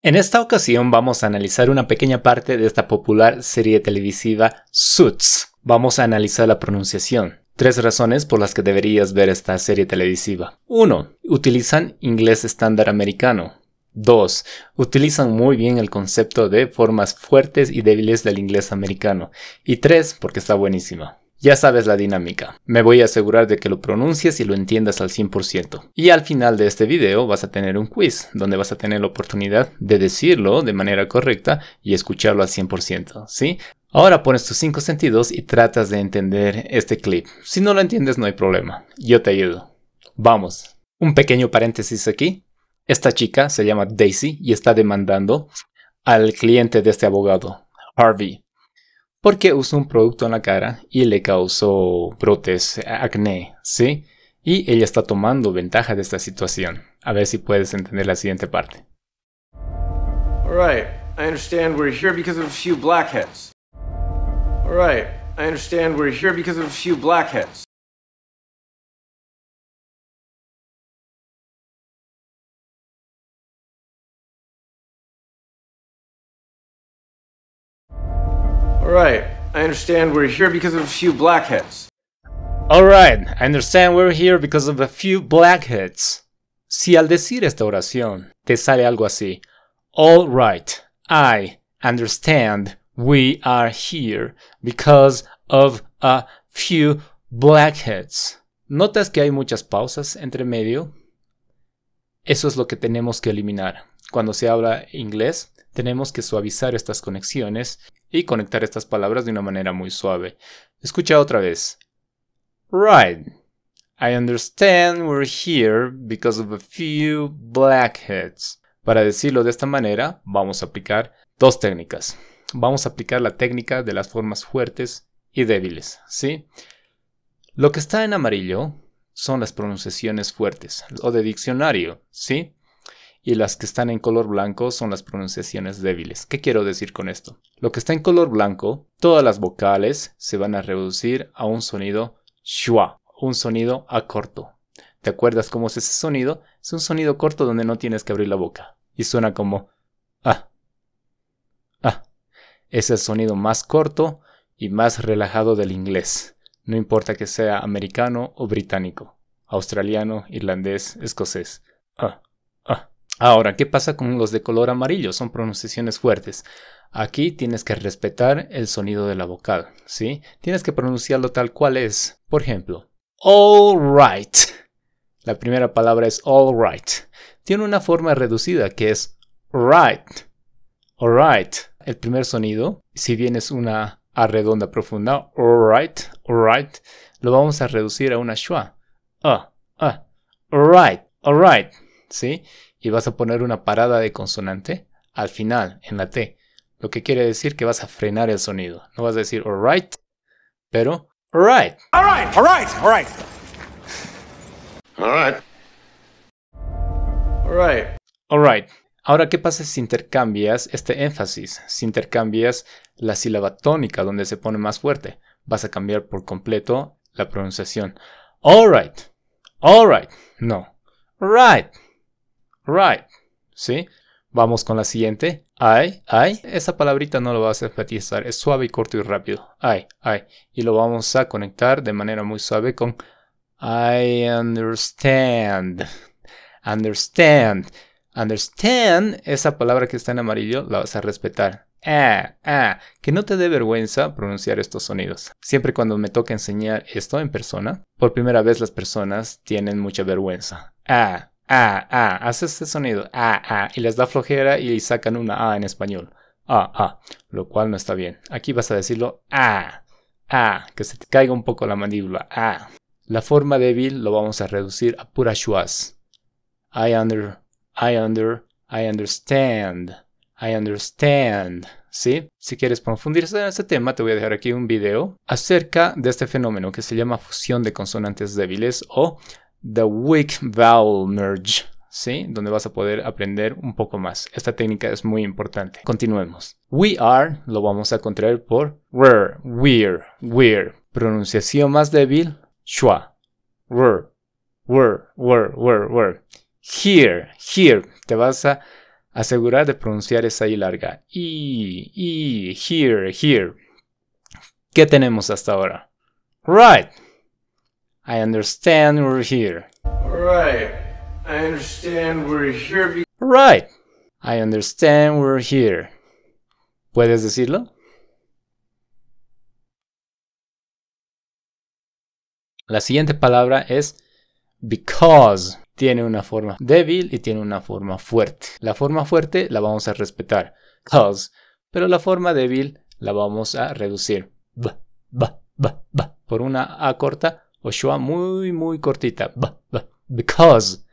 En esta ocasión vamos a analizar una pequeña parte de esta popular serie televisiva Suits. Vamos a analizar la pronunciación. Tres razones por las que deberías ver esta serie televisiva. 1. Utilizan inglés estándar americano. 2. Utilizan muy bien el concepto de formas fuertes y débiles del inglés americano. Y 3. Porque está buenísima. Ya sabes la dinámica. Me voy a asegurar de que lo pronuncies y lo entiendas al 100%. Y al final de este video vas a tener un quiz, donde vas a tener la oportunidad de decirlo de manera correcta y escucharlo al 100%, ¿sí? Ahora pones tus cinco sentidos y tratas de entender este clip. Si no lo entiendes no hay problema, yo te ayudo. Vamos. Un pequeño paréntesis aquí. Esta chica se llama Daisy y está demandando al cliente de este abogado, Harvey, porque usó un producto en la cara y le causó brotes, acné, ¿sí? Y ella está tomando ventaja de esta situación. A ver si puedes entender la siguiente parte. All right, I understand we're here because of a few blackheads. All right, I understand we're here because of a few blackheads. All right, I understand we're here because of a few blackheads. All right, I understand we're here because of a few blackheads. Si al decir esta oración te sale algo así, all right, I understand we are here because of a few blackheads. ¿Notas que hay muchas pausas entre medio? Eso es lo que tenemos que eliminar. Cuando se habla inglés, tenemos que suavizar estas conexiones y conectar estas palabras de una manera muy suave. Escucha otra vez. Right. I understand we're here because of a few blackheads. Para decirlo de esta manera, vamos a aplicar dos técnicas. Vamos a aplicar la técnica de las formas fuertes y débiles, ¿sí? Lo que está en amarillo son las pronunciaciones fuertes o de diccionario, ¿sí? y las que están en color blanco son las pronunciaciones débiles. ¿Qué quiero decir con esto? Lo que está en color blanco, todas las vocales se van a reducir a un sonido schwa, un sonido a corto. ¿Te acuerdas cómo es ese sonido? Es un sonido corto donde no tienes que abrir la boca y suena como ah. Ah. Es el sonido más corto y más relajado del inglés, no importa que sea americano o británico, australiano, irlandés, escocés. Ah. Ah. Ahora, ¿qué pasa con los de color amarillo? Son pronunciaciones fuertes. Aquí tienes que respetar el sonido de la vocal, ¿sí? Tienes que pronunciarlo tal cual es. Por ejemplo, all right. La primera palabra es all right. Tiene una forma reducida que es right. All right. El primer sonido, si bien es una A redonda profunda, all right, all right, lo vamos a reducir a una schwa. Ah, ah, all right, all right, ¿sí? y vas a poner una parada de consonante al final, en la T, lo que quiere decir que vas a frenar el sonido. No vas a decir alright, pero alright. Alright, alright, alright. Alright. Alright. Ahora, ¿qué pasa si intercambias este énfasis? Si intercambias la sílaba tónica donde se pone más fuerte, vas a cambiar por completo la pronunciación. Alright. Alright. No. Right right. ¿Sí? Vamos con la siguiente. I, I. Esa palabrita no lo vas a enfatizar, es suave y corto y rápido. I, I. Y lo vamos a conectar de manera muy suave con I understand. Understand. Understand, esa palabra que está en amarillo la vas a respetar. Ah, ah, que no te dé vergüenza pronunciar estos sonidos. Siempre cuando me toca enseñar esto en persona, por primera vez las personas tienen mucha vergüenza. Ah, ah, ah, hace este sonido, ah, ah, y les da flojera y sacan una A en español. Ah, ah, lo cual no está bien. Aquí vas a decirlo ah, ah, que se te caiga un poco la mandíbula, ah. La forma débil lo vamos a reducir a pura schwas. I under, I under, I understand, I understand. ¿Sí? Si quieres profundizar en este tema, te voy a dejar aquí un video acerca de este fenómeno que se llama fusión de consonantes débiles o The Weak Vowel Merge, ¿sí? Donde vas a poder aprender un poco más. Esta técnica es muy importante. Continuemos. We are lo vamos a contraer por were, we're, we're. Pronunciación más débil, schwa. Were, were, were, were, were. Here, here. Te vas a asegurar de pronunciar esa I larga. I, I, here, here. ¿Qué tenemos hasta ahora? Right. I understand we're here. Right. I understand we're here. Right. I understand we're here. ¿Puedes decirlo? La siguiente palabra es because. Tiene una forma débil y tiene una forma fuerte. La forma fuerte la vamos a respetar, cause, pero la forma débil la vamos a reducir. B, b, b, b. Por una A corta Oshua muy, muy cortita. because,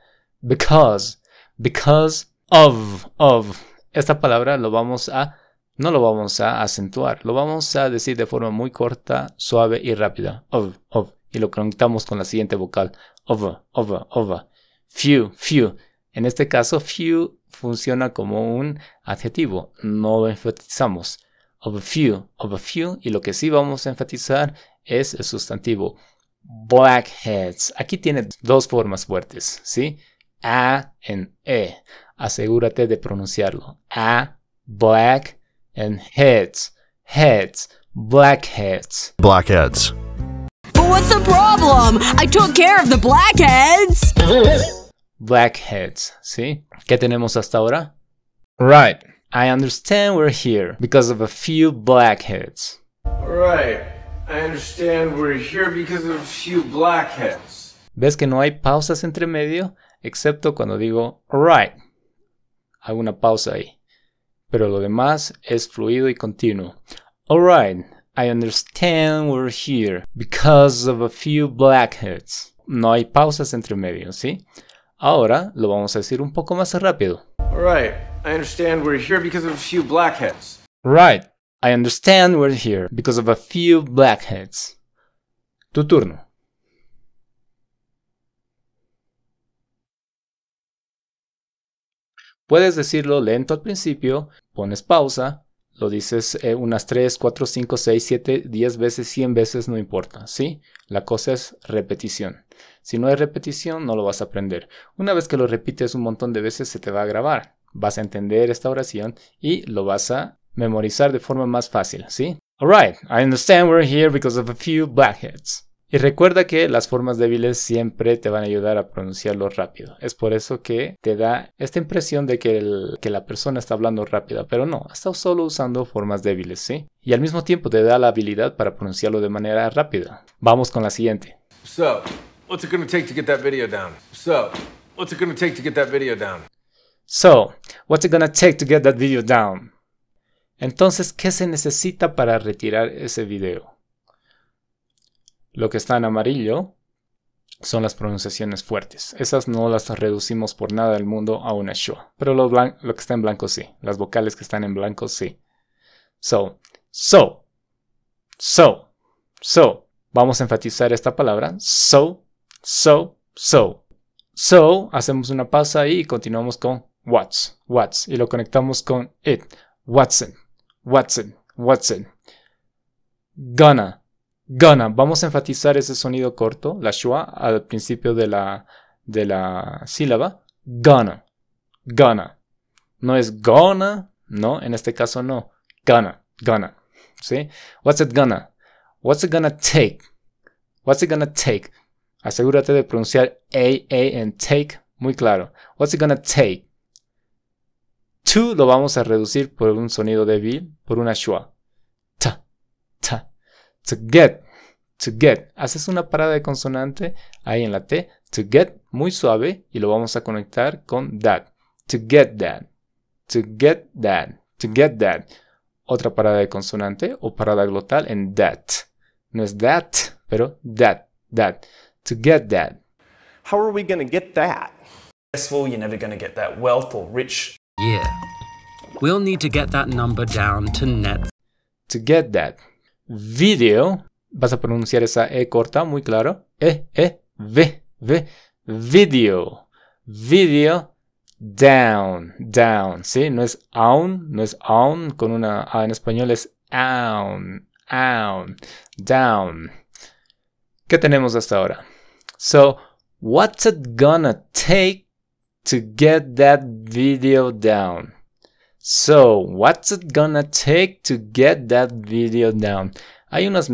because, because of, of. Esta palabra lo vamos a, no lo vamos a acentuar, lo vamos a decir de forma muy corta, suave y rápida. Of, of. Y lo conectamos con la siguiente vocal. Of, of, over. Few, few. En este caso, few funciona como un adjetivo, no enfatizamos. Of a few, of a few, y lo que sí vamos a enfatizar es el sustantivo. blackheads. Aquí tiene dos formas fuertes, ¿sí? A en E. Asegúrate de pronunciarlo. A, black, and heads. Heads. Blackheads. Blackheads. But what's the problem? I took care of the blackheads. blackheads, ¿sí? ¿Qué tenemos hasta ahora? Right. I understand we're here because of a few blackheads. Right. I understand we're here because of a few blackheads. ¿Ves que no hay pausas entre medio? Excepto cuando digo right". Hay una pausa ahí. Pero lo demás es fluido y continuo. Alright, I understand we're here because of a few blackheads. No hay pausas entre medio, ¿sí? Ahora lo vamos a decir un poco más rápido. Alright, I understand we're here because of a few blackheads. Right, I understand we're here because of a few blackheads. Tu turno. Puedes decirlo lento al principio, pones pausa, lo dices eh, unas 3, 4, 5, 6, 7, 10 veces, 100 veces, no importa, ¿sí? La cosa es repetición. Si no hay repetición, no lo vas a aprender. Una vez que lo repites un montón de veces, se te va a grabar. Vas a entender esta oración y lo vas a memorizar de forma más fácil, ¿sí? Alright, I understand we're here because of a few blackheads. Y recuerda que las formas débiles siempre te van a ayudar a pronunciarlo rápido. Es por eso que te da esta impresión de que, que la persona está hablando rápido. pero no, está solo usando formas débiles, ¿sí? Y al mismo tiempo te da la habilidad para pronunciarlo de manera rápida. Vamos con la siguiente. So, what's it gonna take to get that video down? So, what's it gonna take to get that video down? So, what's it gonna take to get that video down? Entonces, ¿qué se necesita para retirar ese video? Lo que está en amarillo son las pronunciaciones fuertes. Esas no las reducimos por nada del mundo a una show. Pero lo, que está en blanco sí. Las vocales que están en blanco sí. So, so, so, so. Vamos a enfatizar esta palabra. So, so, so. So, hacemos una pausa y continuamos con what's, what's. Y lo conectamos con it, Watson. Watson, Watson. Gonna, gonna. Vamos a enfatizar ese sonido corto, la schwa, al principio de la, de la sílaba. Gonna, gonna. No es gonna, no, en este caso no. Gonna, gonna. ¿Sí? What's it gonna? What's it gonna take? What's it gonna take? Asegúrate de pronunciar a, a en take muy claro. What's it gonna take? To lo vamos a reducir por un sonido débil, por una schwa. Ta, ta. To get, to get. Haces una parada de consonante ahí en la T. To get, muy suave, y lo vamos a conectar con that. To get that, to get that, to get that. Otra parada de consonante o parada glotal en that. No es that, pero that, that. To get that. How are we going to get that? you're never going to get that wealth or rich We'll need to get that number down to net. To get that video, vas a pronunciar esa E corta, muy claro. E, E, V, V, video, video down, down, ¿sí? No es aún, no es aún con una A en español, es Aún, aún down. ¿Qué tenemos hasta ahora? So, what's it gonna take to get that video down. So, what's it gonna take to get that video down? Hay unas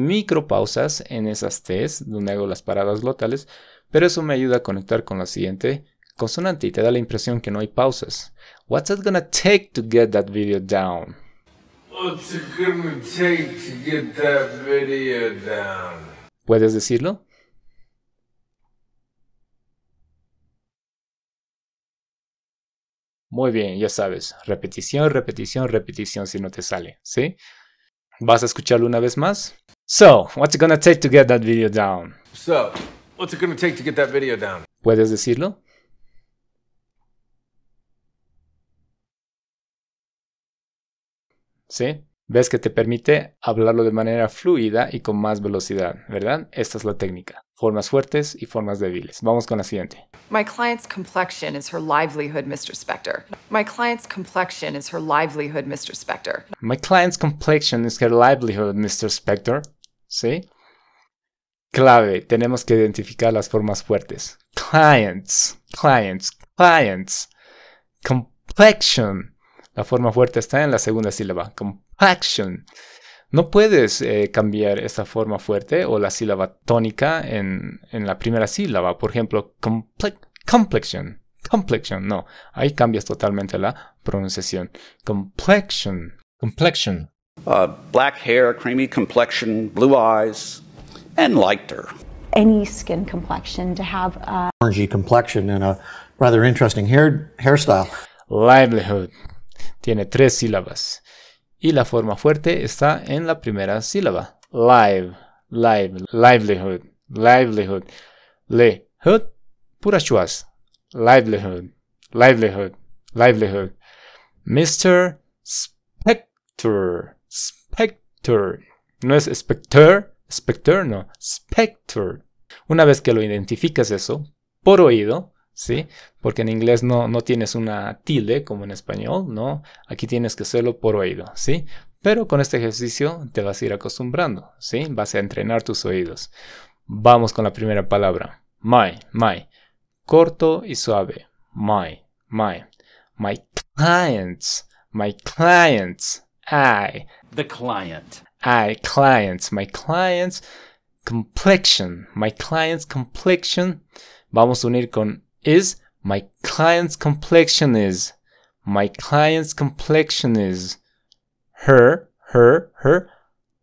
pausas en esas T's donde hago las paradas glotales, pero eso me ayuda a conectar con la siguiente consonante y te da la impresión que no hay pausas. What's it gonna take to get that video down? What's it gonna take to get that video down? ¿Puedes decirlo? Muy bien, ya sabes, repetición, repetición, repetición si no te sale, ¿sí? ¿Vas a escucharlo una vez más? So, what's it gonna take to get that video down? So, what's it gonna take to get that video down? ¿Puedes decirlo? ¿Sí? ves que te permite hablarlo de manera fluida y con más velocidad, ¿verdad? Esta es la técnica. Formas fuertes y formas débiles. Vamos con la siguiente. My client's complexion is her livelihood, Mr. Spector. My client's complexion is her livelihood, Mr. Spector. My client's complexion is her livelihood, Mr. Spector. ¿Sí? Clave, tenemos que identificar las formas fuertes. Clients, clients, clients. Complexion. La forma fuerte está en la segunda sílaba. Com no puedes eh, cambiar esta forma fuerte o la sílaba tónica en, la primera sílaba. Por ejemplo, complexion. Complexion, no. Ahí cambias totalmente la pronunciación. Complexion. Complexion. Uh, black hair, creamy complexion, blue eyes, and lighter. Any skin complexion to have a orangey complexion and a rather interesting hairstyle. Livelihood. Tiene tres sílabas. Y la forma fuerte está en la primera sílaba. Live, live, livelihood, livelihood. Le, hood, pura chuas. Livelihood, livelihood, livelihood. Mr. Spectre, Spectre. No es specter, Specter, no, spector. Una vez que lo identificas eso, por oído, ¿sí? Porque en inglés no, tienes una tilde como en español, ¿no? Aquí tienes que hacerlo por oído, ¿sí? Pero con este ejercicio te vas a ir acostumbrando, ¿sí? Vas a entrenar tus oídos. Vamos con la primera palabra. My, my. Corto y suave. My, my. My clients, my clients. I. The client. I, clients, my clients. Complexion, my clients' complexion. Vamos a unir con is my client's complexion is. My client's complexion is her, her, her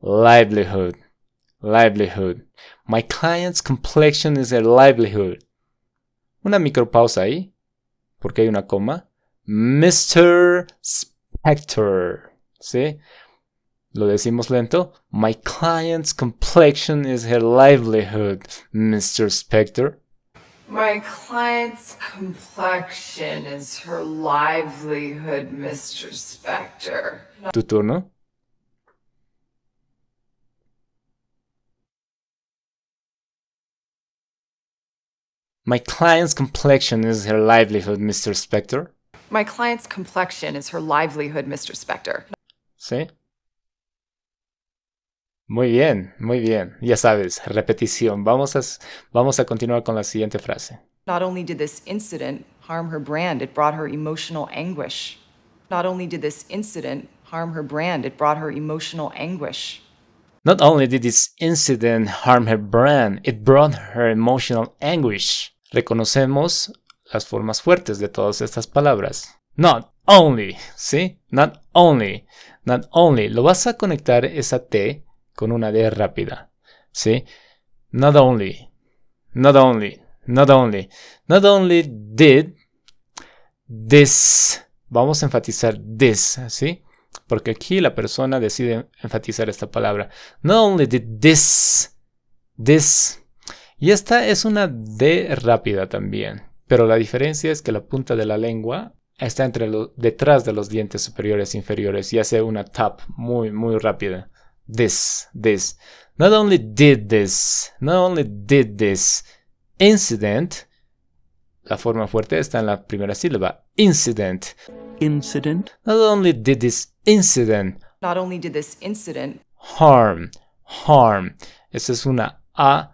livelihood. Livelihood. My client's complexion is her livelihood. Una micropausa ahí, porque hay una coma. Mr. Spector. ¿Sí? Lo decimos lento. My client's complexion is her livelihood, Mr. Specter. My client's complexion is her livelihood, Mr. Specter. Tu turno? My client's complexion is her livelihood, Mr. Specter. My client's complexion is her livelihood, Mr. Specter. See? Muy bien, muy bien. Ya sabes, repetición. Vamos a, vamos a continuar con la siguiente frase. Not only did this incident harm her brand, it brought her emotional anguish. Not only did this incident harm her brand, it brought her emotional anguish. Not only did this incident harm her brand, it brought her emotional anguish. Reconocemos las formas fuertes de todas estas palabras. Not only, ¿sí? Not only. Not only. Lo vas a conectar esa T con una D rápida. ¿Sí? Not only, not only, not only, not only did this. Vamos a enfatizar this, ¿sí? Porque aquí la persona decide enfatizar esta palabra. Not only did this, this. Y esta es una D rápida también. Pero la diferencia es que la punta de la lengua está entre detrás de los dientes superiores e inferiores y hace una tap muy, muy rápida. this, this. Not only did this, not only did this incident, la forma fuerte está en la primera sílaba, incident. Incident? Not only did this incident. Not only did this incident. Harm, harm. Esa es una A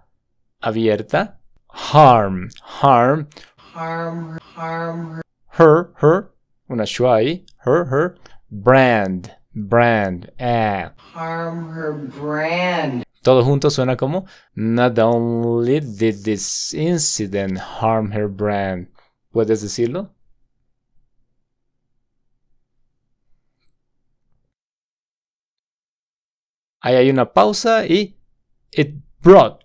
abierta. Harm, harm. Harm, harm. Her, her. Una shua Her, her. Brand. brand. Eh. Harm her brand. Todo junto suena como Not only did this incident harm her brand. ¿Puedes decirlo? Ahí hay una pausa y it brought.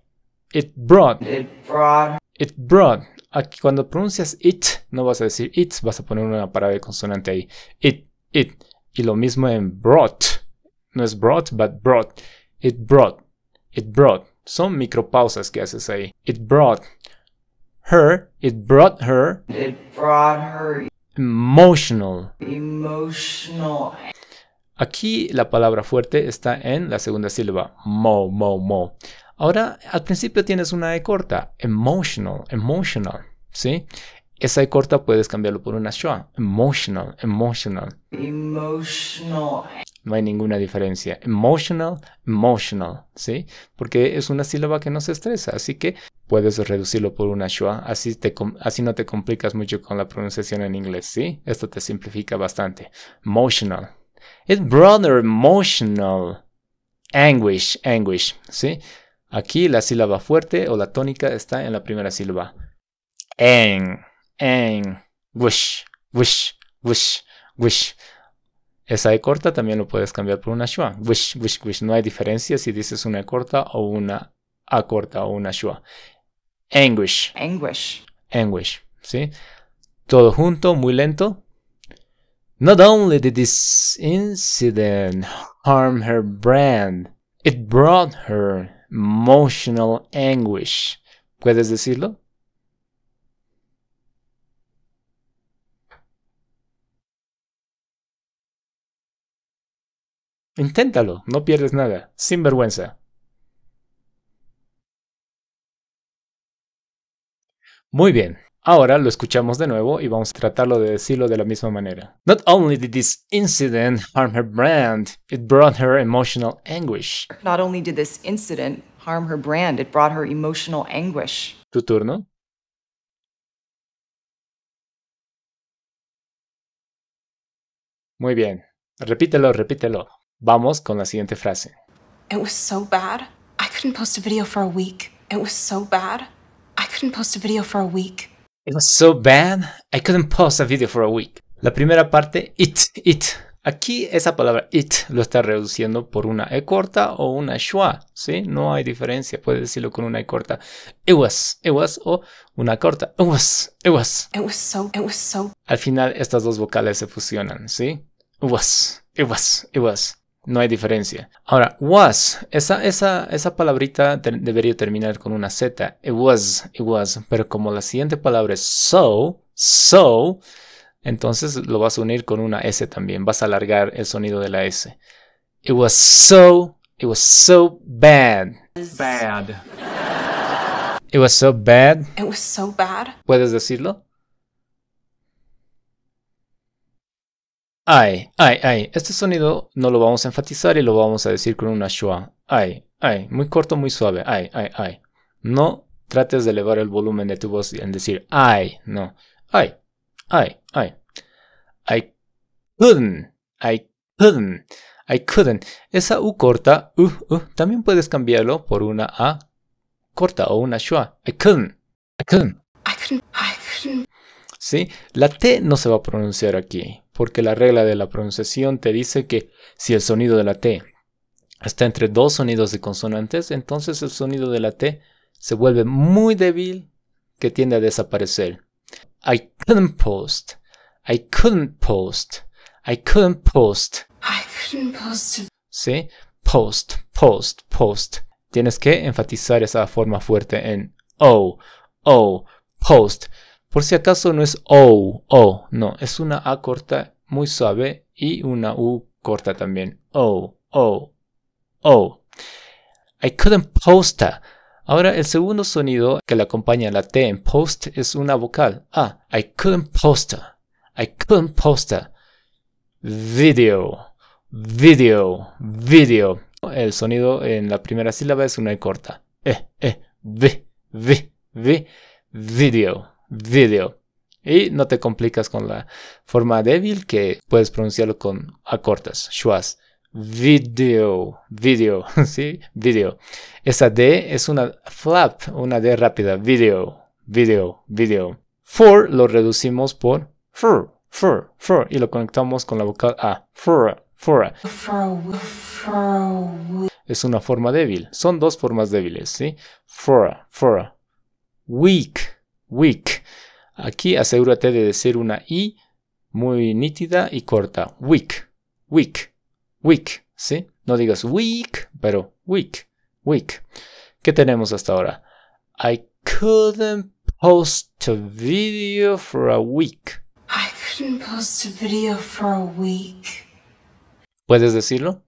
It brought. It brought. It brought. Aquí cuando pronuncias it, no vas a decir it, vas a poner una parada de consonante ahí. It, it. Y lo mismo en brought. No es brought, but brought. It brought. It brought. Son micropausas que haces ahí. It brought her. It brought her. It brought her. Emotional. Emotional. Aquí la palabra fuerte está en la segunda sílaba, mo, mo, mo. Ahora, al principio tienes una E corta, emotional, emotional, ¿sí? Esa corta puedes cambiarlo por una Shoa. Emotional, emotional. Emotional. No hay ninguna diferencia. Emotional, emotional, ¿sí? Porque es una sílaba que no se estresa, así que puedes reducirlo por una Shoa. Así, te, así no te complicas mucho con la pronunciación en inglés, ¿sí? Esto te simplifica bastante. Emotional. It brother emotional anguish, anguish, ¿sí? Aquí la sílaba fuerte o la tónica está en la primera sílaba. En anguish wish, wish, wish, wish. Esa E corta también lo puedes cambiar por una shua. Wish, wish, wish. No hay diferencia si dices una E corta o una A corta o una shua. Anguish. Anguish. Anguish. ¿Sí? Todo junto, muy lento. Not only did this incident harm her brand, it brought her emotional anguish. ¿Puedes decirlo? Inténtalo, no pierdes nada, sin vergüenza. Muy bien, ahora lo escuchamos de nuevo y vamos a tratarlo de decirlo de la misma manera. Not only did this incident harm her brand, it brought her emotional anguish. Not only did this incident harm her brand, it brought her emotional anguish. Tu turno. Muy bien, repítelo, repítelo. Vamos con la siguiente frase. It was so bad. I couldn't post a video for a week. It was so bad. I couldn't post a video for a week. It was so bad. I couldn't post a video for a week. La primera parte, it, it. Aquí esa palabra it lo está reduciendo por una E corta o una schwa, ¿sí? No hay diferencia, puedes decirlo con una E corta. It was, it was o una corta. It was, it was. It was so, it was so. Al final estas dos vocales se fusionan, ¿sí? It was, it was, it was. No hay diferencia. Ahora, was. Esa, esa, esa palabrita debería terminar con una Z. It was, it was. Pero como la siguiente palabra es so, so, entonces lo vas a unir con una S también. Vas a alargar el sonido de la S. It was so, it was so bad. Bad. It was so bad. It was so bad. ¿Puedes decirlo? Ay, ay, ay. Este sonido no lo vamos a enfatizar y lo vamos a decir con una schwa. Ay, ay. Muy corto, muy suave. Ay, ay, ay. No trates de elevar el volumen de tu voz en decir ay, no. Ay, ay, ay. I couldn't. I couldn't. I couldn't. Esa U corta, uh, uh, también puedes cambiarlo por una A corta o una schwa. I couldn't. I couldn't. I couldn't. I couldn't. ¿Sí? La T no se va a pronunciar aquí porque la regla de la pronunciación te dice que si el sonido de la T está entre dos sonidos de consonantes, entonces el sonido de la T se vuelve muy débil que tiende a desaparecer. I couldn't post. I couldn't post. I couldn't post. I couldn't post. ¿Sí? Post, post, post. Tienes que enfatizar esa forma fuerte en O, O, post. Por si acaso no es O, O, no, es una A corta muy suave y una U corta también. O, O, O. I couldn't post Ahora el segundo sonido que le acompaña a la T en post es una vocal. A. Ah, I couldn't post I couldn't post Video, video, video. El sonido en la primera sílaba es una E corta. E, eh, eh, E, v v v video video. Y no te complicas con la forma débil que puedes pronunciarlo con acortas. cortas, Video, video, ¿sí? Video. Esa D es una flap, una D rápida. Video, video, video. For lo reducimos por fur. Fur. Fur. Y lo conectamos con la vocal A. For, for. Es una forma débil. Son dos formas débiles, ¿sí? For, for. Weak Week. Aquí asegúrate de decir una I muy nítida y corta. Week, week, week. ¿Sí? No digas week, pero week, week. ¿Qué tenemos hasta ahora? I couldn't post a video for a week. I couldn't post a video for a week. ¿Puedes decirlo?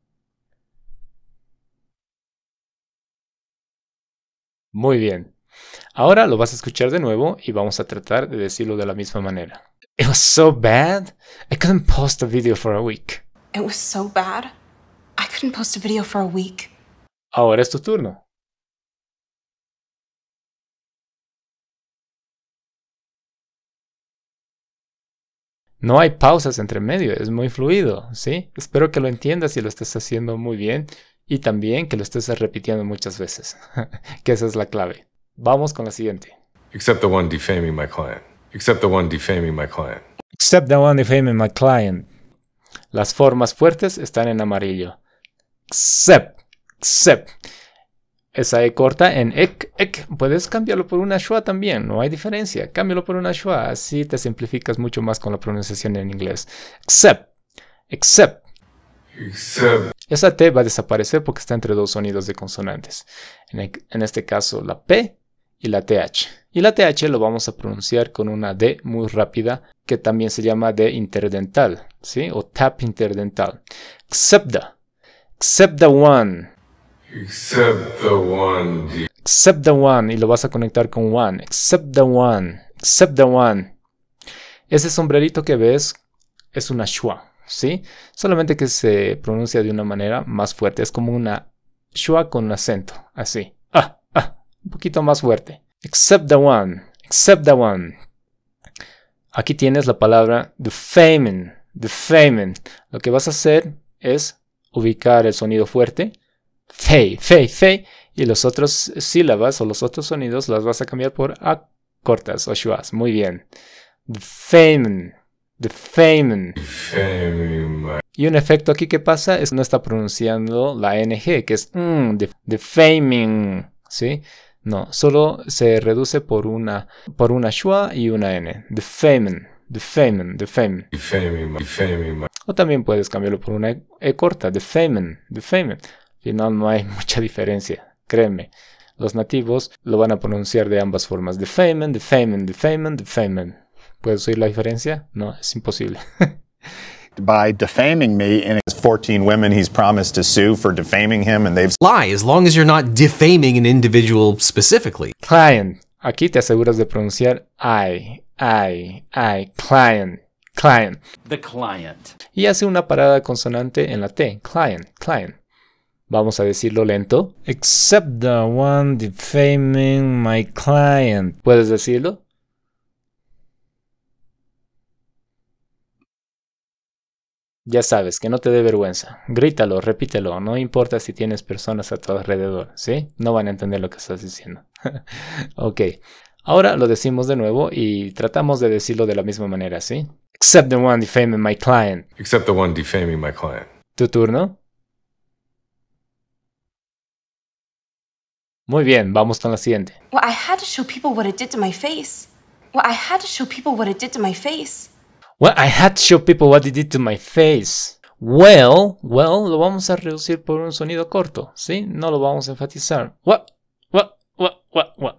Muy bien. Ahora lo vas a escuchar de nuevo y vamos a tratar de decirlo de la misma manera. It was so bad, I couldn't post a video for a week. It was so bad, I couldn't post a video for a week. Ahora es tu turno. No hay pausas entre medio, es muy fluido, ¿sí? Espero que lo entiendas y lo estés haciendo muy bien y también que lo estés repitiendo muchas veces, que esa es la clave. Vamos con la siguiente. Except the one defaming my client. Except the one defaming my client. Except the one defaming my client. Las formas fuertes están en amarillo. Except. Except. Esa E corta en ek, ek. Puedes cambiarlo por una schwa también, no hay diferencia. Cámbialo por una schwa, así te simplificas mucho más con la pronunciación en inglés. Except. Except. Except. Esa T va a desaparecer porque está entre dos sonidos de consonantes. En, e, en este caso, la P y la TH. Y la TH lo vamos a pronunciar con una D muy rápida que también se llama D interdental, ¿sí? O tap interdental. except the one. Except the one. Except the one. Y lo vas a conectar con one. Except the one. Except the one. Ese sombrerito que ves es una shua, ¿sí? Solamente que se pronuncia de una manera más fuerte. Es como una shua con acento, así un poquito más fuerte. Except the one, except the one. Aquí tienes la palabra the Defaming. Lo que vas a hacer es ubicar el sonido fuerte, fe, fe, fe, y los otros sílabas o los otros sonidos las vas a cambiar por a cortas o shuas. Muy bien. the Defaming. Y un efecto aquí que pasa es que no está pronunciando la ng, que es the mm, defaming, ¿sí? No, solo se reduce por una, por una schwa y una n. The femen, the femen, the femen. O también puedes cambiarlo por una e, corta, the femen, the femen. Al final no hay mucha diferencia, créeme. Los nativos lo van a pronunciar de ambas formas. The femen, the femen, the femen, the femen. ¿Puedes oír la diferencia? No, es imposible. by defaming me. And 14 women he's promised to sue for defaming him, and they've lie as long as you're not defaming an individual specifically. Client. Aquí te aseguras de pronunciar I, I, I, client, client. The client. Y hace una parada consonante en la T, client, client. Vamos a decirlo lento. Except the one defaming my client. ¿Puedes decirlo? Ya sabes, que no te dé vergüenza. Grítalo, repítelo, no importa si tienes personas a tu alrededor, ¿sí? No van a entender lo que estás diciendo. ok. Ahora lo decimos de nuevo y tratamos de decirlo de la misma manera, ¿sí? Except the one defaming my client. Except the one defaming my client. ¿Tu turno? Muy bien, vamos con la siguiente. Well, I had to show people what it did to my face. Well, I had to show people what it did to my face. Well, I had to show people what it did to my face. Well, well, lo vamos a reducir por un sonido corto, ¿sí? No lo vamos a enfatizar. What, what, what, what, what.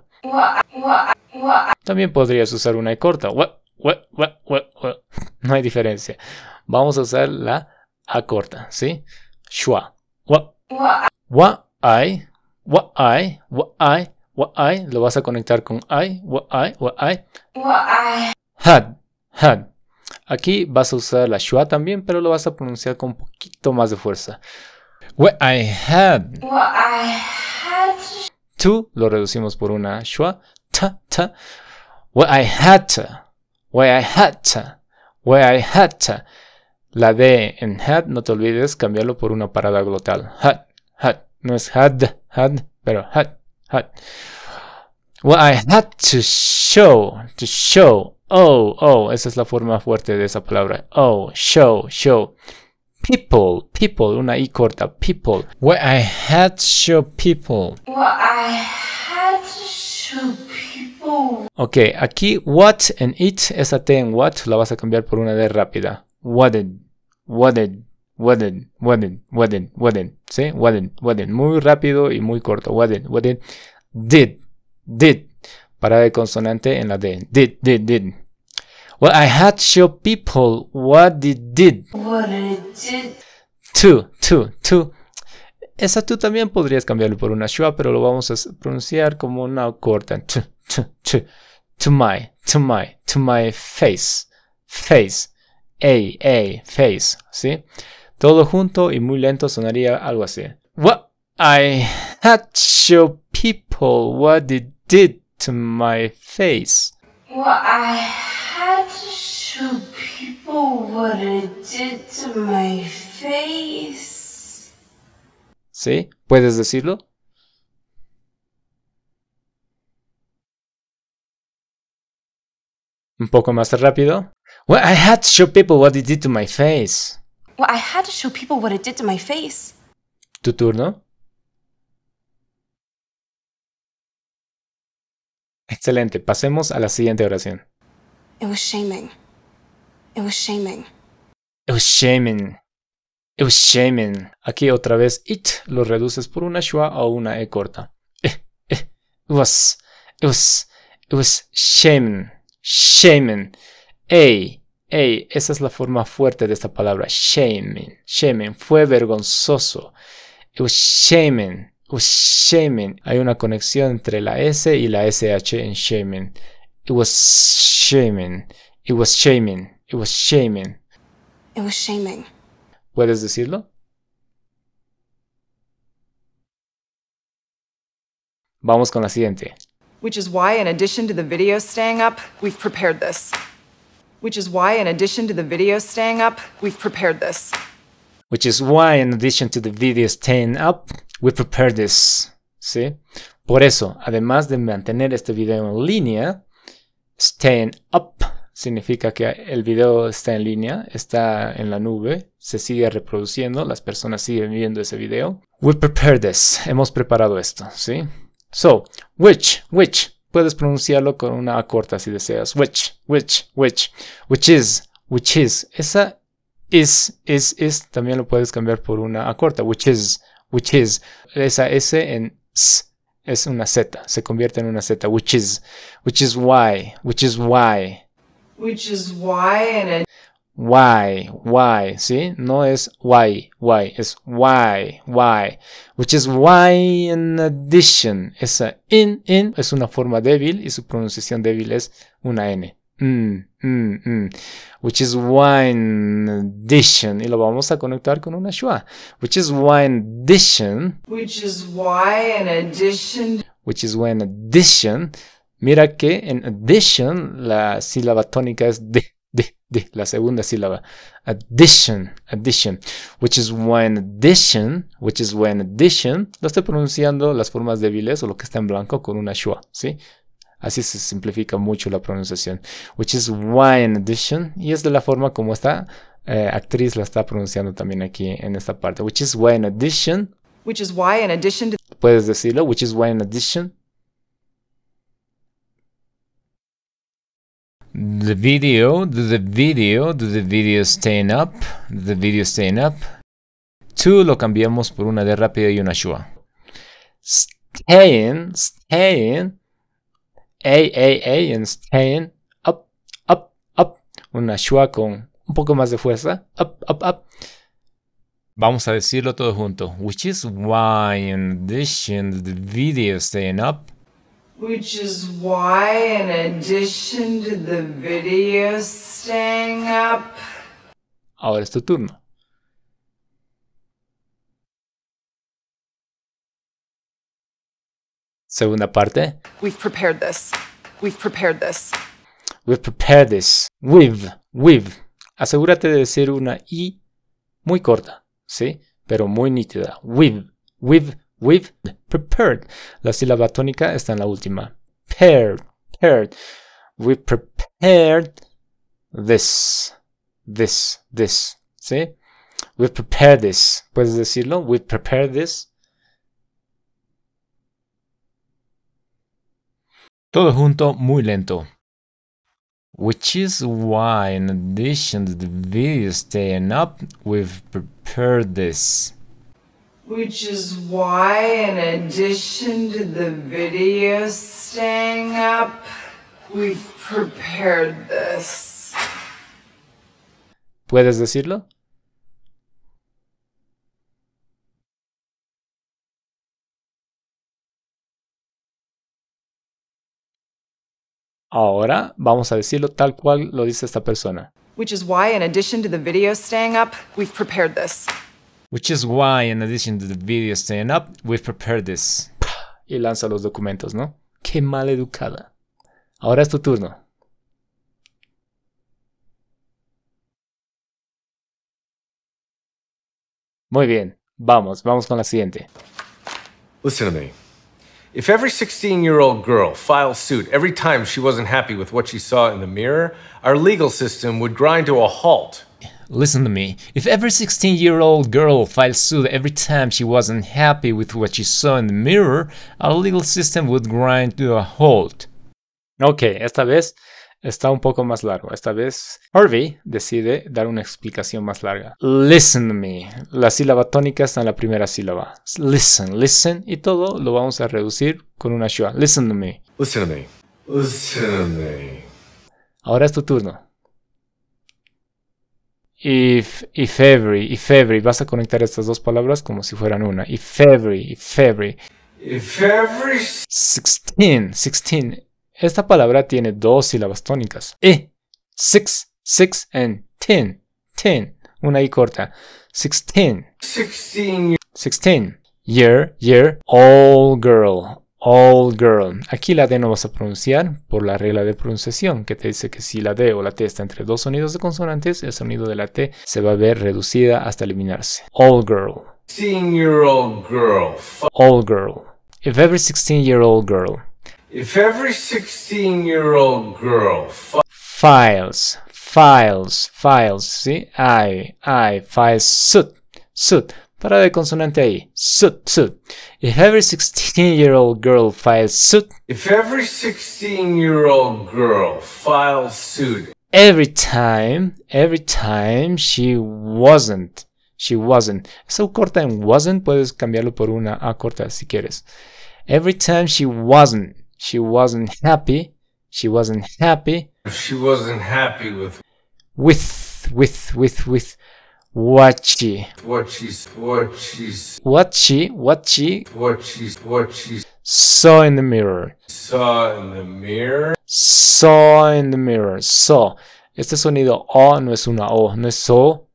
También podrías usar una E corta. What, what, what, what, what. No hay diferencia. Vamos a usar la A corta, ¿sí? Shua. What, what, I, what, I, what, I, what, I. Lo vas a conectar con I, what, I, what, I. What, I. Had, had. Aquí vas a usar la schwa también, pero lo vas a pronunciar con un poquito más de fuerza. What I had. What I had. To lo reducimos por una schwa. Ta, ta. What I had. To. What I had. To. What I had. To. La D en had, no te olvides cambiarlo por una parada glotal. Had, had. No es had, had, pero had, had. What I had to show, to show, Oh, oh, esa es la forma fuerte de esa palabra. Oh, show, show. People, people, una i corta, people. What I had to show people. What I had to show people. Ok, aquí what and it, esa T en what la vas a cambiar por una D rápida. What did, what did, what it, what ¿sí? What muy rápido y muy corto. What it, what did, did. parada de consonante en la D. Did, did, did. Well, I had show people what it did. What did. To, to, to. Esa tú también podrías cambiarlo por una shua, pero lo vamos a pronunciar como una corta. To, to, to. To my, to my, to my face. Face. A, A, face. ¿Sí? Todo junto y muy lento sonaría algo así. What I had show people what it did to my face. What I had to show people what it did to my face. ¿Sí? ¿Puedes decirlo? Un poco más rápido. Well, I had to show people what it did to my face. Well, I had to show people what it did to my face. Tu turno. Excelente, pasemos a la siguiente oración. It was shaming. It was shaming. It was shaming. It was shaming. Aquí otra vez it lo reduces por una shua o una e corta. It, eh, eh, it was. It was. It was shaming. Shaming. Ey. Ey, esa es la forma fuerte de esta palabra. Shaming. Shaming. Fue vergonzoso. It was shaming. It was shaming. Hay una conexión entre la S y la SH en shaming. It was shaming. It was shaming. It was shaming. It was shaming. ¿Puedes decirlo? Vamos con la siguiente. Which is why, in addition to the video staying up, we've prepared this. Which is why, in addition to the video staying up, we've prepared this. Which is why, in addition to the video staying up, we prepared this. ¿Sí? Por eso, además de mantener este video en línea, Stand up significa que el video está en línea, está en la nube, se sigue reproduciendo, las personas siguen viendo ese video. We prepared this. Hemos preparado esto, ¿sí? So, which, which. Puedes pronunciarlo con una A corta si deseas. Which, which, which. Which is, which is. Esa is, is, is. También lo puedes cambiar por una A corta. Which is, which is. Esa S en s es una Z, se convierte en una Z, which is, which is why, which is why. Which is why and Y, Why, why, ¿sí? No es Y, Y, es why, why. Which is why in addition. Esa in, in es una forma débil y su pronunciación débil es una N. Mm. Mm, mm, which is one addition Y lo vamos a conectar con una schwa, which is one addition. Which is wine addition. Which is when addition. Mira que en addition la sílaba tónica es de, de, de, la segunda sílaba. Addition, addition, which is when addition, which is when addition. Lo estoy pronunciando las formas débiles o lo que está en blanco con una schwa, ¿sí? Así se simplifica mucho la pronunciación. Which is why in addition. Y es de la forma como esta eh, actriz la está pronunciando también aquí en esta parte. Which is why in addition. Which is why in addition Puedes decirlo. Which is why in addition. The video, the video, the video staying up, the video staying up. To lo cambiamos por una D rápida y una shua. Staying, staying a ey, ey, staying Up, up, up. Una shua con un poco más de fuerza. Up, up, up. Vamos a decirlo todo junto Which is why in addition to the video staying up. Which is why in addition to the video staying up. Ahora es tu turno. Segunda parte. We've prepared this. We've prepared this. We've prepared this. We've. We've. Asegúrate de decir una I muy corta, ¿sí? Pero muy nítida. We've. We've. We've prepared. La sílaba tónica está en la última. Paired. Prepared. We've prepared this. This. This. ¿Sí? We've prepared this. Puedes decirlo. We've prepared this. Todo junto, muy lento. Which is why, in addition to the video staying up, we've prepared this. Which is why, in addition to the video staying up, we've prepared this. ¿Puedes decirlo? Ahora vamos a decirlo tal cual lo dice esta persona. Which is why, in addition to the video staying up, we've prepared this. Which is why, in addition to the video staying up, we've prepared this. Y lanza los documentos, ¿no? Qué maleducada! Ahora es tu turno. Muy bien, vamos, vamos con la siguiente. Listen to me. If every 16 year old girl filed suit every time she wasn't happy with what she saw in the mirror, our legal system would grind to a halt. Listen to me. If every 16 year old girl filed suit every time she wasn't happy with what she saw in the mirror, our legal system would grind to a halt. Ok, esta vez está un poco más largo. Esta vez Harvey decide dar una explicación más larga. Listen to me. La sílaba tónica está en la primera sílaba. Listen, listen y todo lo vamos a reducir con una shua. Listen to me. Listen me. Listen me. Ahora es tu turno. If, if every, if every, vas a conectar estas dos palabras como si fueran una. If every, if every. If every. 16, 16. Esta palabra tiene dos sílabas tónicas. E, six, six, and ten, ten. Una I corta. Sixteen. Sixteen. Sixteen. Year, year, all girl, Old girl. Aquí la D no vas a pronunciar por la regla de pronunciación que te dice que si la D o la T está entre dos sonidos de consonantes, el sonido de la T se va a ver reducida hasta eliminarse. All girl. Sixteen year old girl. Old girl. If every 16 year old girl If every 16 year old girl fi files, files, files, ¿sí? I, I, files, suit. sut, para de consonante ahí, Suit, suit. If every 16 year old girl files suit. If every 16 year old girl files suit. Every time, every time she wasn't, she wasn't. Esa corta en wasn't puedes cambiarlo por una A corta si quieres. Every time she wasn't. She wasn't happy. She wasn't happy. She wasn't happy with. With, with, with, with. What she. What she's. What she's. What she. What she. What she's. What she's. Saw in the mirror. Saw in the mirror. Saw in the mirror. Saw. Este sonido O no es una O, no es so,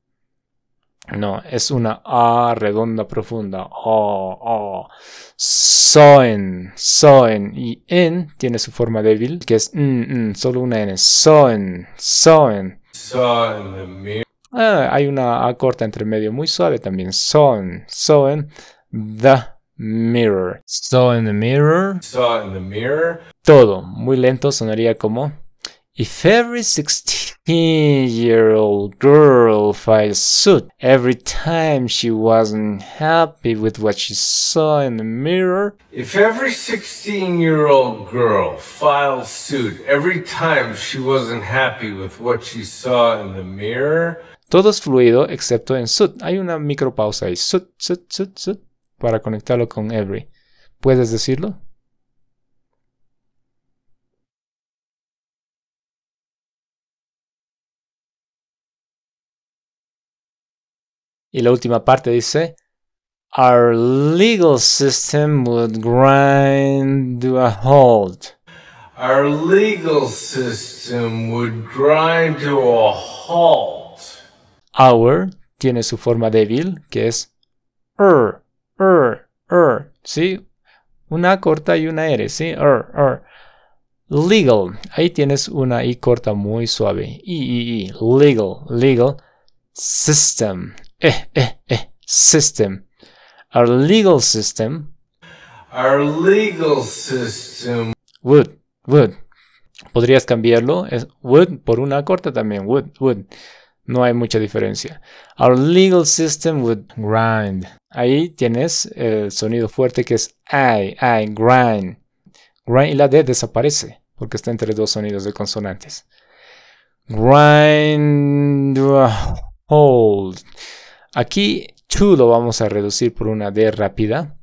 No, es una A redonda profunda. O, oh. Soen, soen. Y en tiene su forma débil, que es n, solo una N. Soen, soen. soen ah, hay una A corta entre medio muy suave también. Soen, soen. The mirror. So the mirror. So in the mirror. Todo muy lento sonaría como. If every 16 year old girl files suit every time she wasn't happy with what she saw in the mirror, if every 16 year old girl files suit every time she wasn't happy with what she saw in the mirror, todo es fluido excepto en suit. Hay una micropausa ahí, suit, suit, suit, suit, para conectarlo con every. ¿Puedes decirlo? Y la última parte dice, Our legal system would grind to a halt. Our legal system would grind to a halt. Our tiene su forma débil, que es er, er, er, ¿sí? Una corta y una R, ¿sí? Er, er. Legal, ahí tienes una I corta muy suave. I, I, I, legal, legal. System, eh, eh, eh, system. Our legal system. Our legal system. Would, would. Podrías cambiarlo. Es would por una corta también. Would, would. No hay mucha diferencia. Our legal system would grind. Ahí tienes el sonido fuerte que es I, I, grind. Grind y la D desaparece porque está entre dos sonidos de consonantes. Grind, uh, hold. Aquí to lo vamos a reducir por una D rápida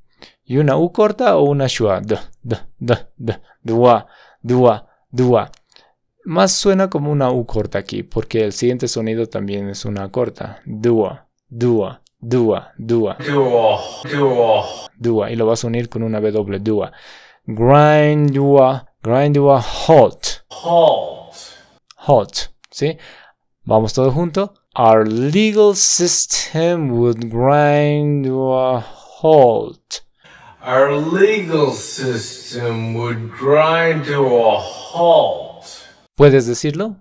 y una U corta o una shua. D, d, d, dua, dua, dua. Más suena como una U corta aquí, porque el siguiente sonido también es una corta. Dua, dua, dua, dua. Dua, dua. Dua, y lo vas a unir con una B doble, dua. Grind, dua, grind, dua, hot. Hot. Hot, ¿sí? Vamos todo junto. Our legal system would grind to a halt. Our legal system would grind to a halt. ¿Puedes decirlo?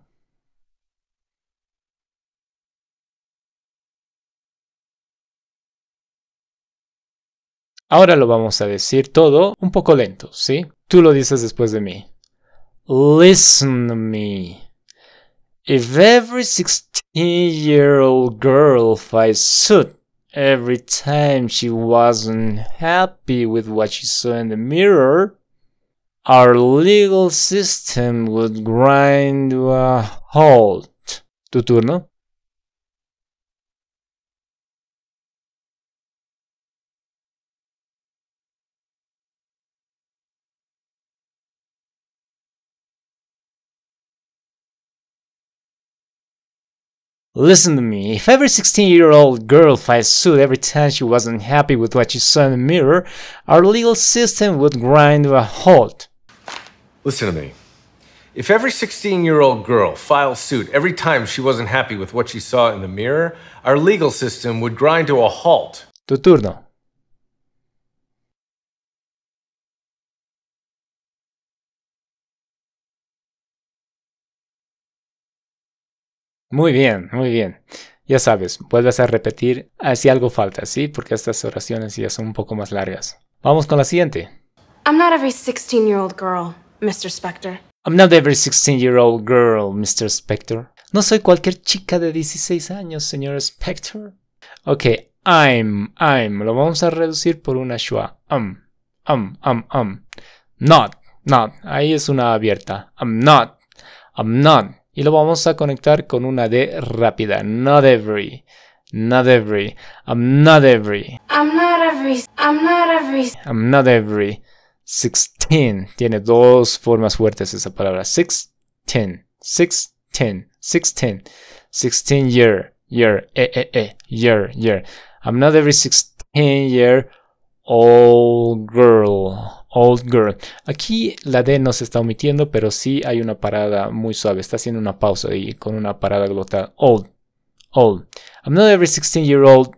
Ahora lo vamos a decir todo un poco lento, ¿sí? Tú lo dices después de mí. Listen to me. If every 16 year old girl fights suit every time she wasn't happy with what she saw in the mirror, our legal system would grind to uh, a halt. Tu turno? Listen to me, if every 16-year-old girl filed suit every time she wasn't happy with what she saw in the mirror, our legal system would grind to a halt. Listen to me. If every 16-year-old girl filed suit every time she wasn't happy with what she saw in the mirror, our legal system would grind to a halt. Tu turno. Muy bien, muy bien. Ya sabes, vuelves a repetir si algo falta, ¿sí? Porque estas oraciones ya son un poco más largas. Vamos con la siguiente. I'm not every 16-year-old girl, Mr. Spector. I'm not every 16-year-old girl, Mr. Spector. No soy cualquier chica de 16 años, señor Spector. Ok, I'm, I'm. Lo vamos a reducir por una schwa. Um, um, um, um. Not, not. Ahí es una abierta. I'm not, I'm not y lo vamos a conectar con una D rápida. Not every. Not every. I'm not every. I'm not every. I'm not every. I'm not every. Sixteen. Tiene dos formas fuertes esa palabra. Sixteen. 16. Sixteen. Sixteen year. Year. Eh, eh, eh. Year. Year. I'm not every sixteen year old girl. Old Girl. Aquí la D no se está omitiendo, pero sí hay una parada muy suave. Está haciendo una pausa ahí con una parada glotal. Old. Old. I'm not every 16 year old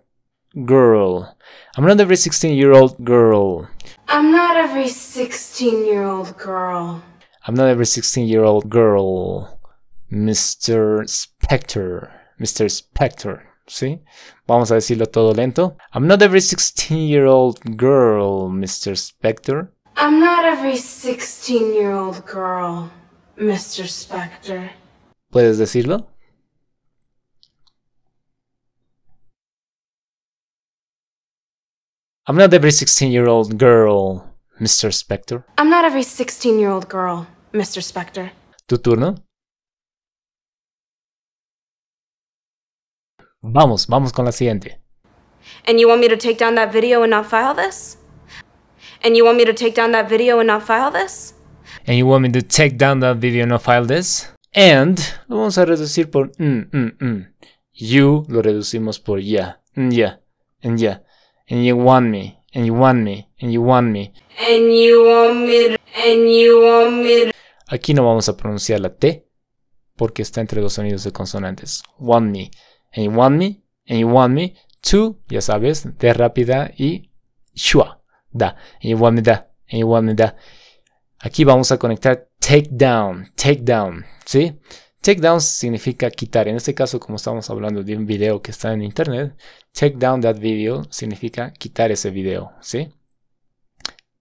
girl. I'm not every 16 year old girl. I'm not every 16 year old girl. I'm not every 16 year old girl. Mr. Specter. Mr. Specter. ¿Sí? Vamos a decirlo todo lento. I'm not every 16 year old girl, Mr. Specter. I'm not every 16-year-old girl, Mr. Spectre. ¿Puedes decirlo? I'm not every 16-year-old girl, Mr. Spectre. I'm not every 16-year-old girl, Mr. Spectre. Tu turno. Vamos, vamos con la siguiente. And you want me to take down that video and not file this? And you want me to take down that video and not file this? And you want me to take down that video and not file this? And lo vamos a reducir por mm, mm, mm. You lo reducimos por ya, mm, yeah, and yeah. And you want me, and you want me, and you want me. And you want me, and you want me. Aquí no vamos a pronunciar la T porque está entre dos sonidos de consonantes. Want me, and you want me, and you want me. To, ya sabes, de rápida y shua da, igual me da, igual me da. Aquí vamos a conectar take down, take down, ¿sí? Take down significa quitar. En este caso, como estamos hablando de un video que está en internet, take down that video significa quitar ese video, ¿sí?